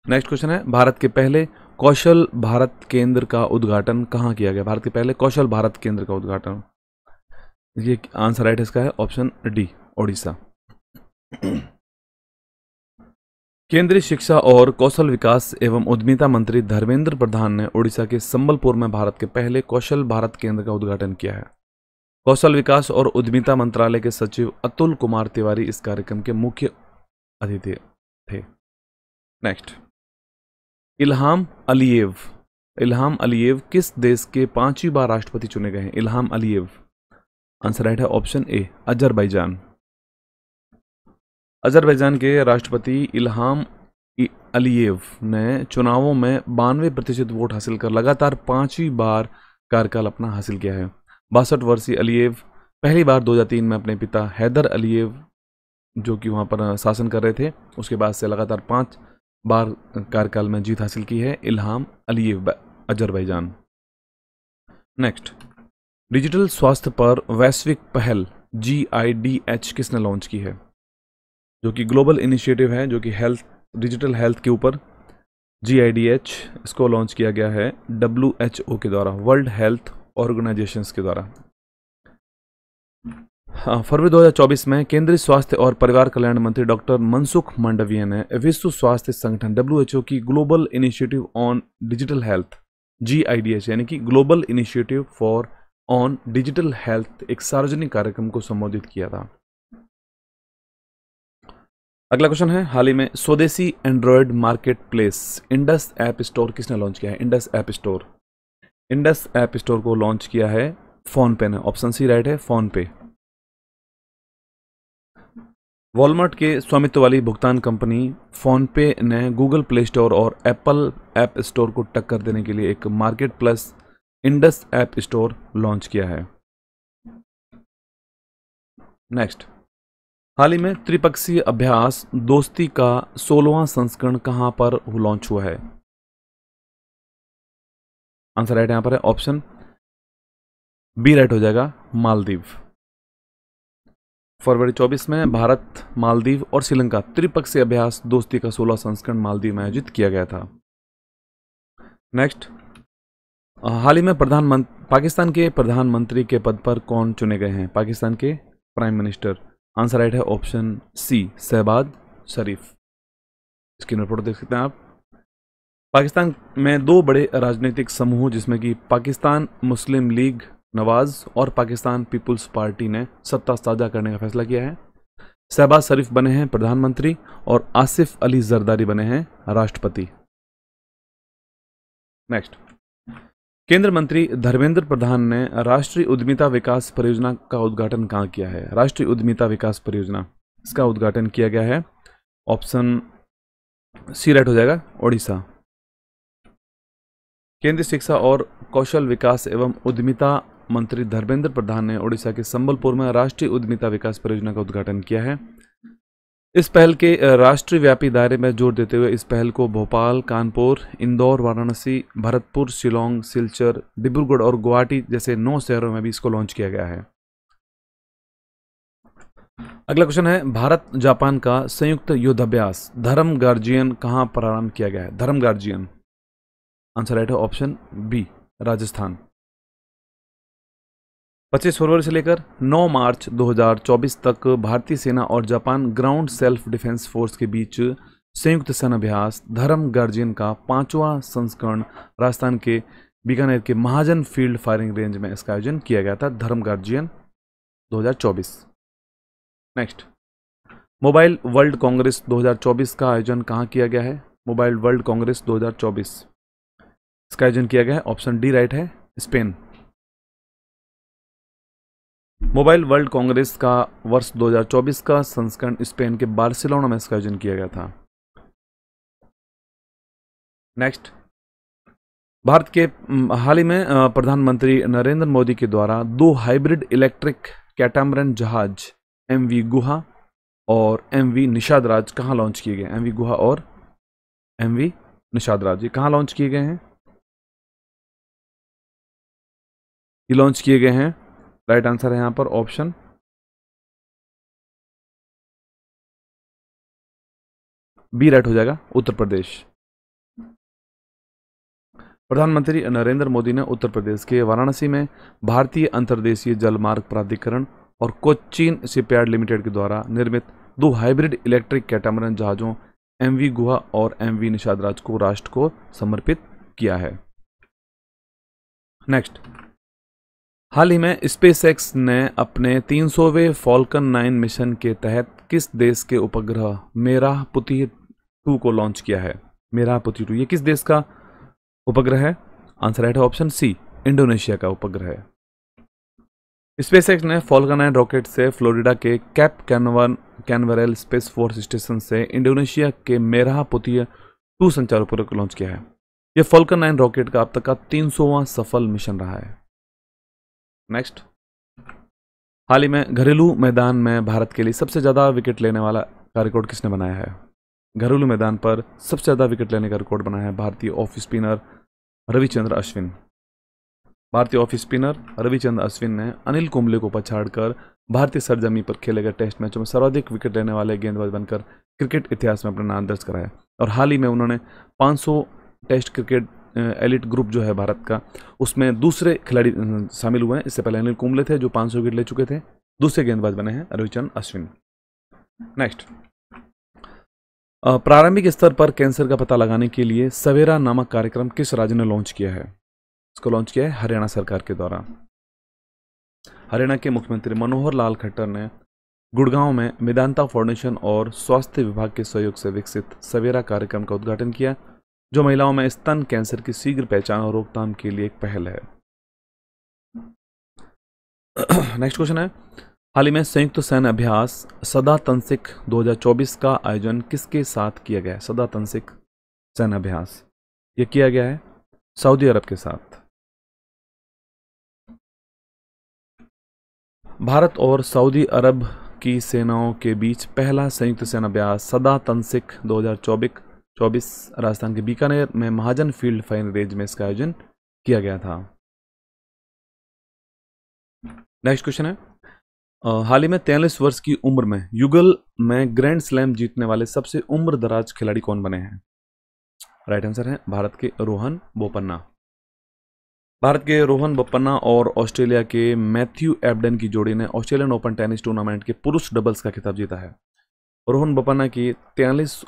नेक्स्ट क्वेश्चन है भारत के पहले कौशल भारत केंद्र का उद्घाटन कहाँ किया गया भारत के पहले कौशल भारत केंद्र का उद्घाटन ये आंसर राइट इसका है ऑप्शन डी ओडिशा केंद्रीय शिक्षा और कौशल विकास एवं उद्यमिता मंत्री धर्मेंद्र प्रधान ने ओडिशा के संबलपुर में भारत के पहले कौशल भारत केंद्र का उद्घाटन किया है कौशल विकास और उद्यमिता मंत्रालय के सचिव अतुल कुमार तिवारी इस कार्यक्रम के मुख्य अतिथि थे next Ilham Aliyev Ilham Aliyev किस देश के पांचवी बार राष्ट्रपति चुने गए हैं इल्हाम अलीव आंसर राइट है ऑप्शन ए अजरबैजान अजरबैजान के राष्ट्रपति इल्हाम अलीव ने चुनावों में बानवे प्रतिशत वोट हासिल कर लगातार पांचवी बार कार्यकाल अपना हासिल किया है बासठ वर्षीय अलीव पहली बार 2003 में अपने पिता हैदर अलीव जो कि वहां पर शासन कर रहे थे उसके बाद से लगातार पांच बार कार्यकाल में जीत हासिल की है Ilham Aliyev Azerbaijan next digital स्वास्थ्य पर वैश्विक पहल जी आई डी एच किसने लॉन्च की है जो कि ग्लोबल इनिशिएटिव है जो कि हेल्थ डिजिटल हेल्थ के ऊपर जी आई डी एच इसको लॉन्च किया गया है डब्ल्यू एच ओ के द्वारा वर्ल्ड हेल्थ ऑर्गेनाइजेशंस के द्वारा हाँ, फरवरी 2024 में केंद्रीय स्वास्थ्य और परिवार कल्याण मंत्री डॉक्टर मनसुख मांडविया ने विश्व स्वास्थ्य संगठन डब्ल्यू की global initiative on digital health G यानी कि global initiative for on digital health एक सार्वजनिक कार्यक्रम को संबोधित किया था अगला क्वेश्चन है हाल ही में स्वदेशी Android market place Indus app store किसने लॉन्च किया है Indus app store Indus app store को लॉन्च किया है फोन पे ने ऑप्शन सी राइट है फोन पे वॉलमार्ट के स्वामित्व वाली भुगतान कंपनी फ़ोनपे ने गूगल प्ले स्टोर और एप्पल ऐप स्टोर को टक्कर देने के लिए एक market plus Indus app store launch किया है नेक्स्ट हाल ही में त्रिपक्षीय अभ्यास दोस्ती का सोलवा संस्करण कहां पर लॉन्च हुआ है आंसर राइट यहां पर है ऑप्शन बी राइट हो जाएगा मालदीव फरवरी 24 में भारत मालदीव और श्रीलंका त्रिपक्षीय अभ्यास दोस्ती का 16 संस्करण मालदीव में आयोजित किया गया था नेक्स्ट हाल ही में प्रधानमंत्री पाकिस्तान के प्रधानमंत्री के पद पर कौन चुने गए हैं पाकिस्तान के प्राइम मिनिस्टर आंसर राइट है option C Shahbaz Sharif screen report देख सकते हैं आप पाकिस्तान में दो बड़े राजनीतिक समूह जिसमें कि पाकिस्तान मुस्लिम लीग नवाज़ और पाकिस्तान पीपुल्स पार्टी ने सत्ता साझा करने का फैसला किया है शहबाज शरीफ बने हैं प्रधानमंत्री और आसिफ अली जरदारी बने हैं राष्ट्रपति नेक्स्ट केंद्र मंत्री धर्मेंद्र प्रधान ने राष्ट्रीय उद्यमिता विकास परियोजना का उद्घाटन कहाँ किया है राष्ट्रीय उद्यमिता विकास परियोजना इसका उद्घाटन किया गया है ऑप्शन सी राइट हो जाएगा ओडिशा केंद्रीय शिक्षा और कौशल विकास एवं उद्यमिता मंत्री धर्मेंद्र प्रधान ने ओडिशा के संबलपुर में राष्ट्रीय उद्यमिता विकास परियोजना का उद्घाटन किया है इस पहल के राष्ट्रीय व्यापी दायरे में जोर देते हुए इस पहल को भोपाल कानपुर इंदौर वाराणसी भरतपुर शिलोंग सिलचर डिब्रुगढ़ और गुवाहाटी जैसे नौ शहरों में भी इसको लॉन्च किया गया है अगला क्वेश्चन है भारत जापान का संयुक्त युद्धाभ्यास धर्म गार्जियन कहां प्रारंभ किया गया है धर्म गार्जियन आंसर राइट है ऑप्शन बी राजस्थान पच्चीस फरवरी से लेकर 9 मार्च 2024 तक भारतीय सेना और Japan ground self defence force के बीच संयुक्त सेनाभ्यास धर्म गार्जियन का पांचवा संस्करण राजस्थान के बीकानेर के महाजन फील्ड फायरिंग रेंज में इसका आयोजन किया गया था Dharma Guardian 2024 next Mobile World Congress 2024 का आयोजन कहाँ किया गया है मोबाइल वर्ल्ड कांग्रेस दो इसका आयोजन किया गया है ऑप्शन डी राइट है स्पेन मोबाइल वर्ल्ड कांग्रेस का वर्ष 2024 का संस्करण स्पेन के बार्सिलोना में इसका आयोजन किया गया था नेक्स्ट भारत के हाल ही में प्रधानमंत्री नरेंद्र मोदी के द्वारा दो हाइब्रिड इलेक्ट्रिक कैटामरन जहाज एम वी गुहा और एम वी निषाद राज कहाँ लॉन्च किए गए एम वी गुहा और एम वी निषाद राज ये कहाँ लॉन्च किए गए हैं ये लॉन्च किए गए हैं राइट आंसर है यहाँ पर ऑप्शन बी राइट हो जाएगा उत्तर प्रदेश प्रधानमंत्री नरेंद्र मोदी ने उत्तर प्रदेश के वाराणसी में भारतीय अंतर्देशीय जलमार्ग प्राधिकरण और कोचीन शिपयार्ड लिमिटेड के द्वारा निर्मित दो हाइब्रिड इलेक्ट्रिक कैटामरन जहाज़ों एम वी गुहा और एम वी निषाद राज को राष्ट्र को समर्पित किया है नेक्स्ट हाल ही में स्पेसएक्स ने अपने 300वें फॉल्कन 9 मिशन के तहत किस देश के उपग्रह मेरा पुति टू को लॉन्च किया है मेरा पुति टू ये किस देश का उपग्रह है आंसर राइट है ऑप्शन सी इंडोनेशिया का उपग्रह है स्पेसएक्स ने फॉल्कन 9 रॉकेट से फ्लोरिडा के Cape Canaveral Canaveral Space Force Station से इंडोनेशिया के मेरा पुति टू संचार उपग्रह को लॉन्च किया है यह फॉल्कन 9 रॉकेट का अब तक का 300वां सफल मिशन रहा है नेक्स्ट हाल ही में घरेलू मैदान में भारत के लिए सबसे ज़्यादा विकेट लेने वाला का रिकॉर्ड किसने बनाया है घरेलू मैदान पर सबसे ज़्यादा विकेट लेने का रिकॉर्ड बनाया है भारतीय ऑफ स्पिनर रविचंद्र अश्विन भारतीय ऑफ स्पिनर रविचंद्र अश्विन ने अनिल कुंबले को पछाड़कर भारतीय सरजमी पर खेले गए टेस्ट मैचों में सर्वाधिक विकेट लेने वाले गेंदबाज बनकर क्रिकेट इतिहास में अपना नाम दर्ज कराया और हाल ही में उन्होंने 500 टेस्ट क्रिकेट एलिट ग्रुप जो है भारत का उसमें दूसरे खिलाड़ी शामिल हुए हैं इससे पहले अनिल कुंबले थे जो 500 विकेट ले चुके थे दूसरे गेंदबाज बने हैं रविचंद अश्विन नेक्स्ट प्रारंभिक स्तर पर कैंसर का पता लगाने के लिए सवेरा नामक कार्यक्रम किस राज्य ने लॉन्च किया है इसको लॉन्च किया है हरियाणा सरकार के द्वारा हरियाणा के मुख्यमंत्री मनोहर लाल खट्टर ने गुड़गांव में मेदांता फाउंडेशन और स्वास्थ्य विभाग के सहयोग से विकसित सवेरा कार्यक्रम का उद्घाटन किया जो महिलाओं में स्तन कैंसर की शीघ्र पहचान और रोकथाम के लिए एक पहल है नेक्स्ट क्वेश्चन है हाल ही में संयुक्त सैन्य अभ्यास सदा तंसिक 2024 का आयोजन किसके साथ किया गया है सदा तंसिक सैन्य अभ्यास यह किया गया है सऊदी अरब के साथ भारत और सऊदी अरब की सेनाओं के बीच पहला संयुक्त सैन्य अभ्यास सदा तंसिक 2024 चौबीस राजस्थान के बीकानेर में महाजन फील्ड फाइन रेंज में इसका आयोजन किया गया था नेक्स्ट क्वेश्चन है हाल ही में तैंतालीस वर्ष की उम्र में युगल में ग्रैंड स्लैम जीतने वाले सबसे उम्र दराज खिलाड़ी कौन बने हैं राइट आंसर है भारत के रोहन बोपन्ना भारत के रोहन बोपन्ना और ऑस्ट्रेलिया के मैथ्यू एबडन की जोड़ी ने ऑस्ट्रेलियन ओपन टेनिस टूर्नामेंट के पुरुष डबल्स का खिताब जीता है रोहन बोपन्ना की तैंतालीस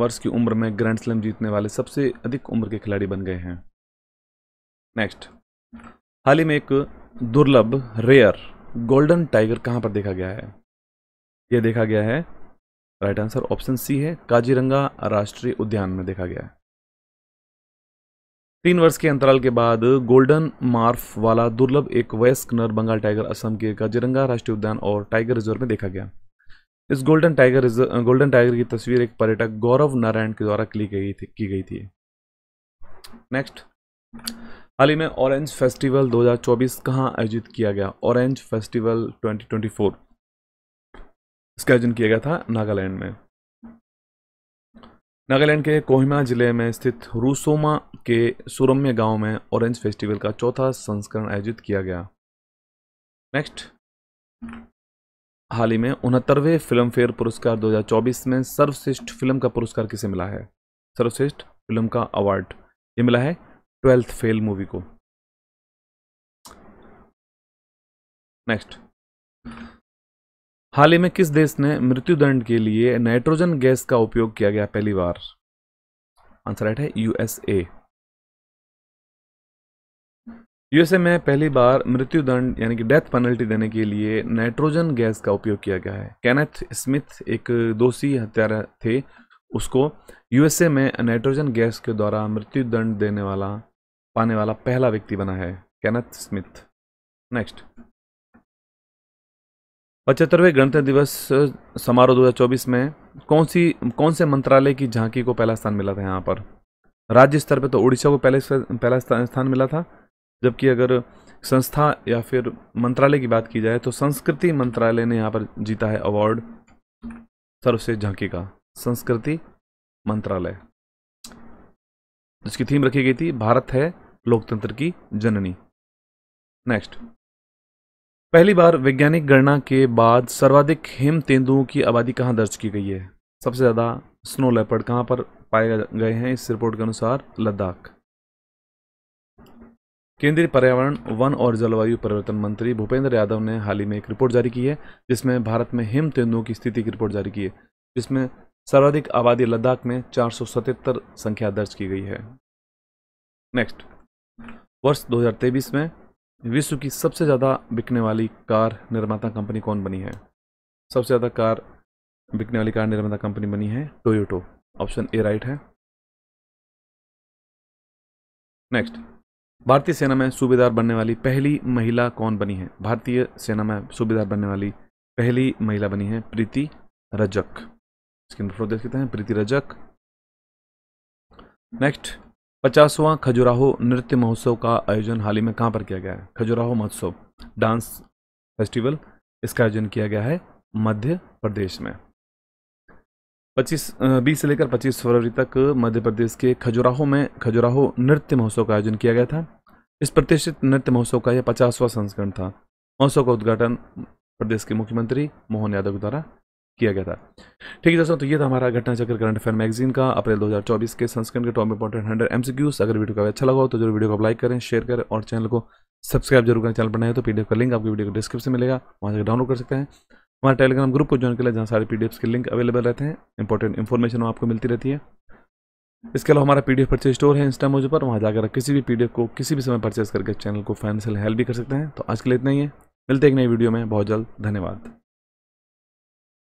वर्ष की उम्र में ग्रैंड स्लैम जीतने वाले सबसे अधिक उम्र के खिलाड़ी बन गए हैं नेक्स्ट हाल ही में एक दुर्लभ रेयर गोल्डन टाइगर कहां पर देखा गया है यह देखा गया है राइट आंसर ऑप्शन सी है काजीरंगा राष्ट्रीय उद्यान में देखा गया है तीन वर्ष के अंतराल के बाद गोल्डन मार्फ वाला दुर्लभ एक वयस्क नर बंगाल टाइगर असम के काजीरंगा राष्ट्रीय उद्यान और टाइगर रिजर्व में देखा गया इस गोल्डन टाइगर गोल्डन टाइगर की तस्वीर एक पर्यटक गौरव नारायण के द्वारा क्लिक की थी की गई थी नेक्स्ट हाल ही में ऑरेंज फेस्टिवल 2024 कहाँ आयोजित किया गया ऑरेंज फेस्टिवल 2024 इसका आयोजन किया गया था नागालैंड में नागालैंड के कोहिमा जिले में स्थित रूसोमा के सुरम्य गांव में ऑरेंज फेस्टिवल का चौथा संस्करण आयोजित किया गया नेक्स्ट हाल ही में उनहत्तरवें फिल्म फेयर पुरस्कार 2024 में सर्वश्रेष्ठ फिल्म का पुरस्कार किसे मिला है सर्वश्रेष्ठ फिल्म का अवार्ड ये मिला है ट्वेल्थ फेल मूवी को नेक्स्ट हाल ही में किस देश ने मृत्युदंड के लिए नाइट्रोजन गैस का उपयोग किया गया पहली बार आंसर राइट है यूएसए यूएसए में पहली बार मृत्युदंड यानी कि डेथ पेनल्टी देने के लिए नाइट्रोजन गैस का उपयोग किया गया है कैनेथ स्मिथ एक दोषी हत्यारा थे उसको यूएसए में नाइट्रोजन गैस के द्वारा मृत्युदंड देने वाला पाने वाला पहला व्यक्ति बना है कैनेथ स्मिथ नेक्स्ट पचहत्तरवें गणतंत्र दिवस समारोह 2024 में कौन सी कौन से मंत्रालय की झांकी को पहला स्थान मिला था यहाँ पर राज्य स्तर पर तो उड़ीसा को पहले पहला स्थान मिला था जबकि अगर संस्था या फिर मंत्रालय की बात की जाए तो संस्कृति मंत्रालय ने यहाँ पर जीता है अवार्ड सर्वश्रेष्ठ झांकी का संस्कृति मंत्रालय जिसकी थीम रखी गई थी भारत है लोकतंत्र की जननी नेक्स्ट पहली बार वैज्ञानिक गणना के बाद सर्वाधिक हिम तेंदुओं की आबादी कहाँ दर्ज की गई है सबसे ज़्यादा स्नो लेपर्ड कहाँ पर पाए गए हैं इस रिपोर्ट के अनुसार लद्दाख केंद्रीय पर्यावरण वन और जलवायु परिवर्तन मंत्री भूपेंद्र यादव ने हाल ही में एक रिपोर्ट जारी की है जिसमें भारत में हिम तेंदुओं की स्थिति की रिपोर्ट जारी की है जिसमें सर्वाधिक आबादी लद्दाख में चार संख्या दर्ज की गई है नेक्स्ट वर्ष 2023 में विश्व की सबसे ज़्यादा बिकने वाली कार निर्माता कंपनी कौन बनी है सबसे ज़्यादा कार बिकने वाली कार निर्माता कंपनी बनी है टोयोटो ऑप्शन ए राइट है नेक्स्ट भारतीय सेना में सूबेदार बनने वाली पहली महिला कौन बनी है भारतीय सेना में सूबेदार बनने वाली पहली महिला बनी है प्रीति रजक इसके नंबर देख सकते हैं प्रीति रजक नेक्स्ट पचासवां खजुराहो नृत्य महोत्सव का आयोजन हाल ही में कहां पर किया गया है खजुराहो महोत्सव डांस फेस्टिवल इसका आयोजन किया गया है मध्य प्रदेश में 25 बीस से लेकर 25 फरवरी तक मध्य प्रदेश के खजुराहो में खजुराहो नृत्य महोत्सव का आयोजन किया गया था इस प्रतिष्ठित नृत्य महोत्सव का यह पचासवां संस्करण था महोत्सव का उद्घाटन प्रदेश के मुख्यमंत्री मोहन यादव के द्वारा किया गया था ठीक है दोस्तों तो ये था हमारा घटना चक्र करंट अफेयर मैगजीन का अप्रैल 2024 के संस्करण के टॉप इंपॉर्टेंट हंड्रेड एमसीक्यूज अगर वीडियो का अच्छा लगा हो तो जरूर वीडियो को लाइक करें शेयर करें और चैनल को सब्सक्राइब जरूर करें चैनल बनाए तो पीडीएफ का लिंक आपकी वीडियो को डिस्क्रिप्शन मिलेगा वहाँ से डाउनलोड कर सकते हैं हमारे टेलीग्राम ग्रुप को ज्वाइन कर लें जहाँ सारे पी के लिंक अवेलेबल रहते हैं इंपॉर्टेंट इन्फॉर्मेशन आपको मिलती रहती है इसके अलावा हमारा पीडीएफ परचेज स्टोर है इंस्टा मोजो पर वहाँ जाकर किसी भी पीडीएफ को किसी भी समय परचेज करके चैनल को फाइनेंशियल हेल्प भी कर सकते हैं तो आज के लिए इतना ही है मिलते हैं एक नई वीडियो में बहुत जल्द धन्यवाद